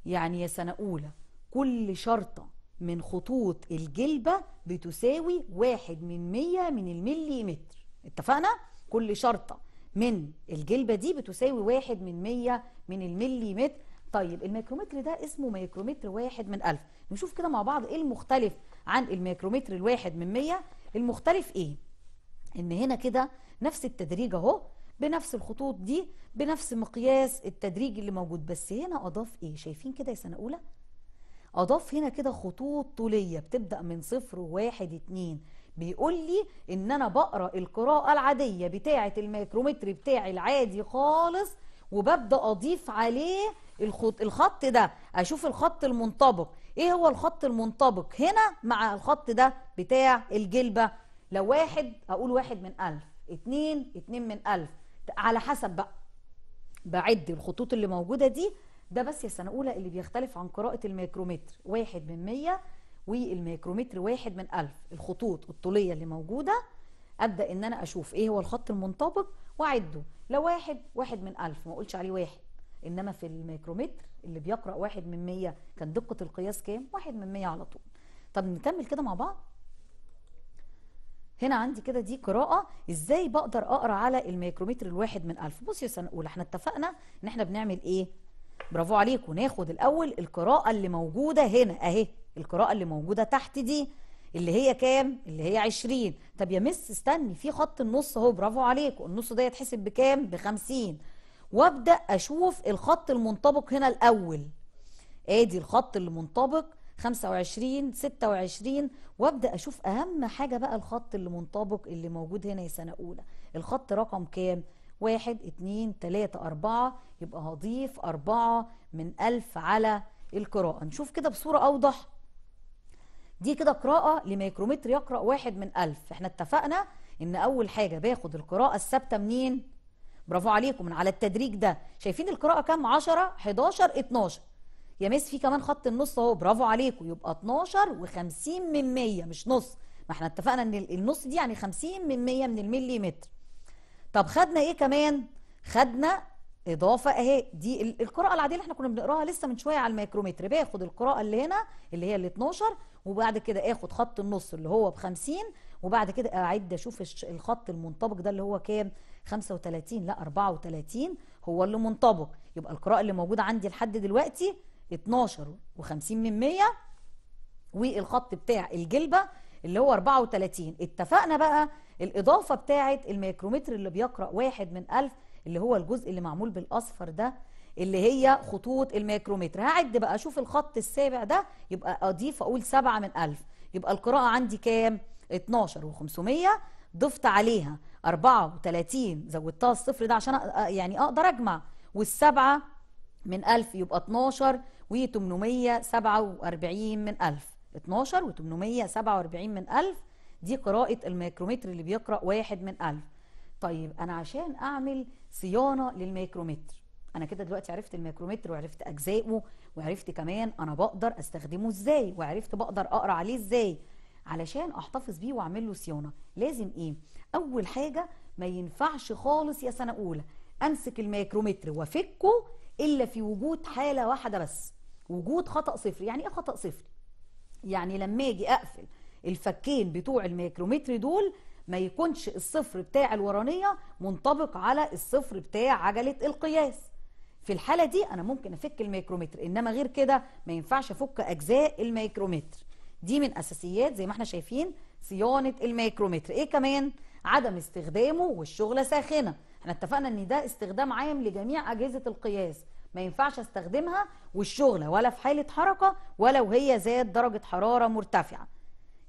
يعني يا سنة أولى كل شرطة من خطوط الجلبة بتساوي واحد من مية من متر اتفقنا؟ كل شرطة من الجلبة دي بتساوي واحد من مية من متر طيب الميكرومتر ده اسمه ميكرومتر واحد من ألف نشوف كده مع بعض ايه المختلف عن الميكرومتر الواحد من مية المختلف ايه؟ ان هنا كده نفس التدريج اهو بنفس الخطوط دي بنفس مقياس التدريج اللي موجود بس هنا اضاف ايه شايفين كده يا سنه اولى اضاف هنا كده خطوط طوليه بتبدا من صفر وواحد اتنين بيقول لي ان انا بقرا القراءه العاديه بتاعه الميكرومتر بتاعي العادي خالص وببدا اضيف عليه الخط الخط ده اشوف الخط المنطبق ايه هو الخط المنطبق هنا مع الخط ده بتاع الجلبه لو واحد اقول واحد من الف اتنين اتنين من الف على حسب بقى بعد الخطوط اللي موجوده دي ده بس يا سنه اولى اللي بيختلف عن قراءه الميكرومتر واحد من 100 والميكرومتر واحد من 1000 الخطوط الطوليه اللي موجوده ابدا ان انا اشوف ايه هو الخط المنطبق واعده لو واحد واحد من 1000 ما اقولش عليه واحد انما في الميكرومتر اللي بيقرا واحد من 100 كان دقه القياس كام؟ واحد من 100 على طول. طب نكمل كده مع بعض هنا عندي كده دي قراءه ازاي بقدر اقرا على الميكرومتر الواحد من 1000 بصي يا سنه اولى احنا اتفقنا ان احنا بنعمل ايه برافو عليكم ناخد الاول القراءه اللي موجوده هنا اهي القراءه اللي موجوده تحت دي اللي هي كام اللي هي 20 طب يا مس استني في خط النص اهو برافو عليكم النص ده يتحسب بكام ب 50 وابدا اشوف الخط المنطبق هنا الاول ادي الخط اللي منطبق 25 26 وابدا اشوف اهم حاجه بقى الخط اللي منطبق اللي موجود هنا يا سنه اولى الخط رقم كام 1 2 3 4 يبقى هضيف 4 من 1000 على القراءه نشوف كده بصوره اوضح دي كده قراءه لميكرومتر يقرا 1 من 1000 احنا اتفقنا ان اول حاجه باخد القراءه الثابته منين برافو عليكم من على التدريج ده شايفين القراءه كام 10 11 12 يا مس في كمان خط النص اهو برافو عليكم يبقى 12 و50 من 100 مش نص ما احنا اتفقنا ان النص دي يعني 50 من 100 من المليمتر طب خدنا ايه كمان خدنا اضافه اهي دي القراءه العاديه اللي احنا كنا بنقراها لسه من شويه على الميكرومتر باخد القراءه اللي هنا اللي هي ال 12 وبعد كده اخد خط النص اللي هو ب 50 وبعد كده اعد اشوف الخط المنطبق ده اللي هو كام 35 لا 34 هو اللي منطبق يبقى القراءه اللي موجوده عندي لحد دلوقتي 12 و50 من 100 والخط بتاع الجلبة اللي هو 34 اتفقنا بقى الإضافة بتاعة الميكرومتر اللي بيقرأ واحد من 1000 اللي هو الجزء اللي معمول بالأصفر ده اللي هي خطوط الميكرومتر هعد بقى أشوف الخط السابع ده يبقى أضيف أقول 7 من 1000 يبقى القراءة عندي كام 12 و500 ضفت عليها 34 زودتها الصفر ده عشان يعني أقدر أجمع والسبعة من 1000 يبقى 12 و847 من 1000 12 و847 من 1000 دي قراءة الميكرومتر اللي بيقرأ واحد من 1000 طيب أنا عشان أعمل صيانة للميكرومتر أنا كده دلوقتي عرفت الميكرومتر وعرفت أجزائه وعرفت كمان أنا بقدر أستخدمه إزاي وعرفت بقدر أقرأ عليه إزاي علشان أحتفظ بيه وأعمل له صيانة لازم إيه؟ أول حاجة ما ينفعش خالص يا سنة أولى أمسك الميكرومتر وأفكه الا في وجود حاله واحده بس وجود خطا صفر يعني ايه خطا صفر يعني لما اجي اقفل الفكين بتوع الميكرومتر دول ما يكونش الصفر بتاع الورانيه منطبق على الصفر بتاع عجله القياس في الحاله دي انا ممكن افك الميكرومتر انما غير كده ما ينفعش افك اجزاء الميكرومتر دي من اساسيات زي ما احنا شايفين صيانه الميكرومتر ايه كمان عدم استخدامه والشغله ساخنه احنا اتفقنا ان ده استخدام عام لجميع اجهزه القياس ما ينفعش استخدمها والشغله ولا في حاله حركه ولا وهي ذات درجه حراره مرتفعه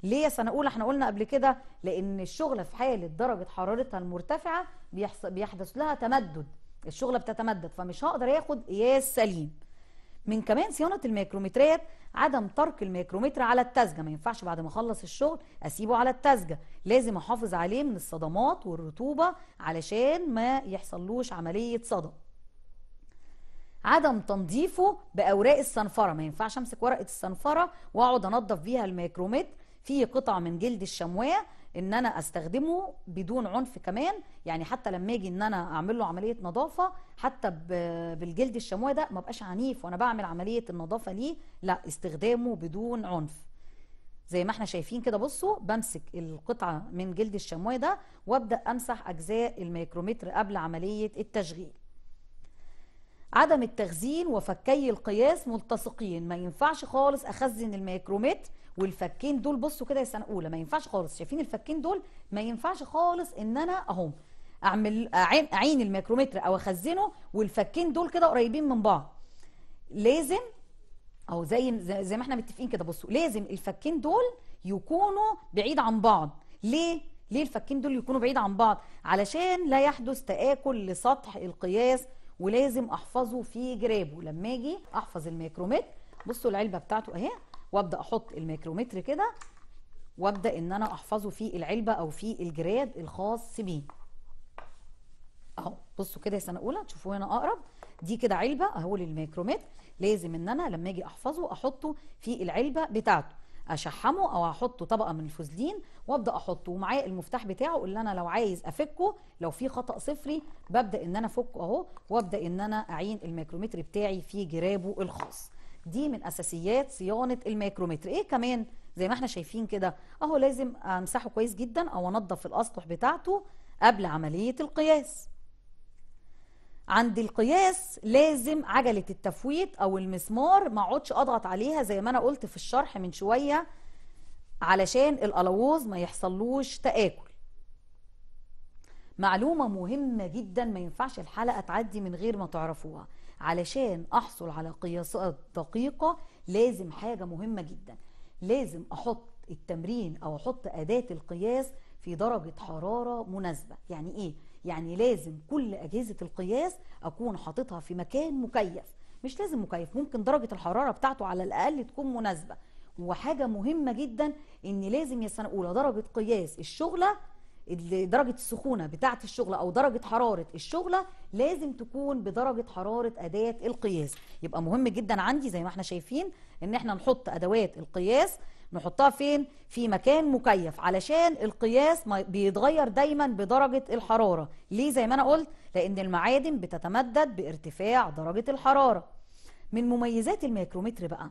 ليه سنه اولى احنا قلنا قبل كده لان الشغله في حاله درجه حرارتها المرتفعه بيحدث لها تمدد الشغله بتتمدد فمش هقدر ياخد قياس سليم من كمان صيانه الميكرومترات عدم ترك الميكرومتر على التزجه ما ينفعش بعد ما اخلص الشغل اسيبه على التزجه لازم احافظ عليه من الصدمات والرطوبه علشان ما يحصلوش عمليه صدى عدم تنظيفه باوراق الصنفره ما ينفعش امسك ورقه الصنفره واقعد انضف بيها الميكرومتر في قطع من جلد الشمواه ان انا استخدمه بدون عنف كمان يعني حتى لما اجي ان انا اعمل له عمليه نظافه حتى بالجلد الشموع ده ما بقاش عنيف وانا بعمل عمليه النظافه ليه لا استخدامه بدون عنف زي ما احنا شايفين كده بصوا بمسك القطعه من جلد الشموع ده وابدا امسح اجزاء الميكرومتر قبل عمليه التشغيل عدم التخزين وفكي القياس ملتصقين ما ينفعش خالص اخزن الميكرومتر والفكين دول بصوا كده يا سنه اولى ما ينفعش خالص شايفين الفكين دول ما ينفعش خالص ان انا اهم اعمل اعين الميكرومتر او اخزنه والفكين دول كده قريبين من بعض لازم او زي زي ما احنا متفقين كده بصوا لازم الفكين دول يكونوا بعيد عن بعض ليه ليه الفكين دول يكونوا بعيد عن بعض علشان لا يحدث تآكل لسطح القياس ولازم احفظه في جرابه لما اجي احفظ الميكرومتر بصوا العلبه بتاعته اهي وابدا احط الميكرومتر كده وابدا ان انا احفظه في العلبه او في الجراد الخاص بيه اهو بصوا كده يا سنه اولى تشوفوا هنا اقرب دي كده علبه اهو للميكرومتر لازم ان انا لما اجي احفظه احطه في العلبه بتاعته اشحمه او احطه طبقه من الفوزلين وابدا احطه ومعاه المفتاح بتاعه اللي انا لو عايز افكه لو في خطا صفري ببدا ان انا افكه اهو وابدا ان انا اعين الميكرومتر بتاعي في جرابه الخاص دي من اساسيات صيانه الميكرومتر ايه كمان زي ما احنا شايفين كده اهو لازم امسحه كويس جدا او انضف الاسطح بتاعته قبل عمليه القياس عند القياس لازم عجله التفويت او المسمار ما اقعدش اضغط عليها زي ما انا قلت في الشرح من شويه علشان القلاووز ما يحصلوش تآكل معلومة مهمة جدا ما ينفعش الحلقة تعدي من غير ما تعرفوها علشان احصل على قياسات دقيقة لازم حاجة مهمة جدا لازم احط التمرين او احط اداة القياس في درجة حرارة مناسبة يعني ايه؟ يعني لازم كل اجهزة القياس اكون حاططها في مكان مكيف مش لازم مكيف ممكن درجة الحرارة بتاعته على الاقل تكون مناسبة وحاجة مهمة جدا ان لازم يا سنة اولى درجة قياس الشغلة درجة السخونة بتاعة الشغلة أو درجة حرارة الشغلة لازم تكون بدرجة حرارة أداة القياس يبقى مهم جدا عندي زي ما احنا شايفين إن احنا نحط أدوات القياس نحطها فين في مكان مكيف علشان القياس ما بيتغير دايما بدرجة الحرارة ليه زي ما أنا قلت لأن المعادن بتتمدد بارتفاع درجة الحرارة من مميزات الميكرومتر بقى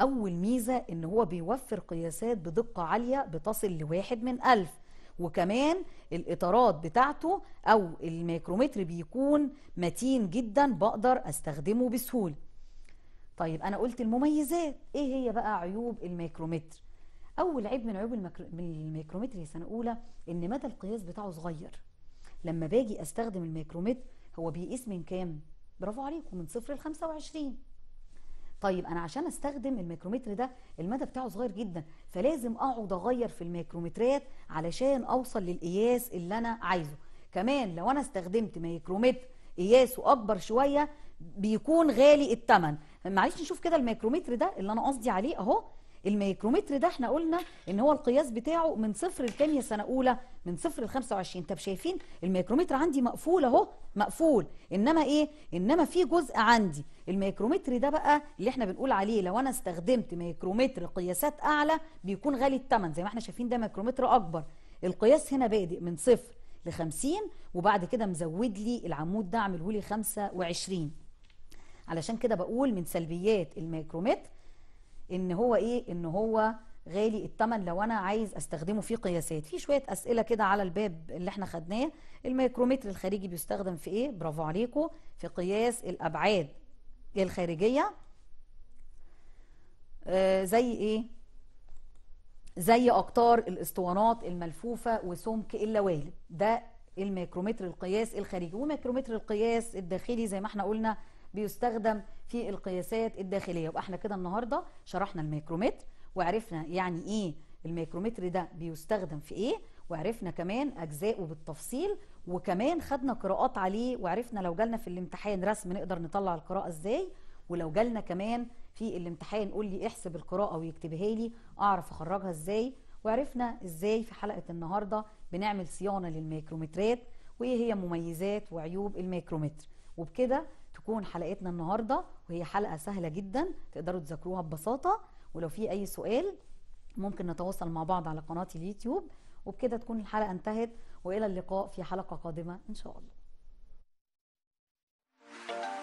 أول ميزة إن هو بيوفر قياسات بدقة عالية بتصل لواحد من ألف وكمان الاطارات بتاعته او الميكرومتر بيكون متين جدا بقدر استخدمه بسهوله طيب انا قلت المميزات ايه هي بقى عيوب الميكرومتر اول عيب من عيوب الميكرومتر يا سنه اولى ان مدى القياس بتاعه صغير لما باجي استخدم الميكرومتر هو بيقيس من كام برافو عليكم من صفر ل 25 طيب انا عشان استخدم الميكرومتر ده المدى بتاعه صغير جدا فلازم اقعد اغير في الميكرومترات علشان اوصل للقياس اللي انا عايزه كمان لو انا استخدمت ميكرومتر قياسه اكبر شويه بيكون غالي الثمن معلش نشوف كده الميكرومتر ده اللي انا قصدي عليه اهو الميكرومتر ده احنا قلنا ان هو القياس بتاعه من صفر لكام سنه اولى من صفر ل 25 طب شايفين الميكرومتر عندي مقفول اهو مقفول انما ايه انما في جزء عندي الميكرومتر ده بقى اللي احنا بنقول عليه لو انا استخدمت ميكرومتر قياسات اعلى بيكون غالي الثمن زي ما احنا شايفين ده ميكرومتر اكبر القياس هنا بادئ من صفر ل 50 وبعد كده مزود لي العمود ده عامله لي 25 علشان كده بقول من سلبيات الميكرومتر ان هو ايه ان هو غالي الثمن لو انا عايز استخدمه في قياسات في شويه اسئله كده على الباب اللي احنا خدناه الميكرومتر الخارجي بيستخدم في ايه برافو عليكم في قياس الابعاد الخارجيه آه، زي ايه زي اقطار الاسطوانات الملفوفه وسمك اللوالب ده الميكرومتر القياس الخارجي وميكرومتر القياس الداخلي زي ما احنا قلنا بيستخدم في القياسات الداخلية يبقى احنا كده النهاردة شرحنا الميكرومتر وعرفنا يعني ايه الميكرومتر ده بيستخدم في ايه وعرفنا كمان اجزائه بالتفصيل وكمان خدنا قراءات عليه وعرفنا لو جالنا في الامتحان رسم نقدر نطلع القراءة ازاي ولو جالنا كمان في الامتحان قول لي احسب القراءة ويكتبها لي اعرف اخرجها ازاي وعرفنا ازاي في حلقة النهاردة بنعمل صيانة للميكرومترات وايه هي مميزات وعيوب الميكرومتر وبكده تكون حلقتنا النهارده وهي حلقه سهله جدا تقدروا تذاكروها ببساطه ولو في اي سؤال ممكن نتواصل مع بعض على قناه اليوتيوب وبكده تكون الحلقه انتهت والى اللقاء في حلقه قادمه ان شاء الله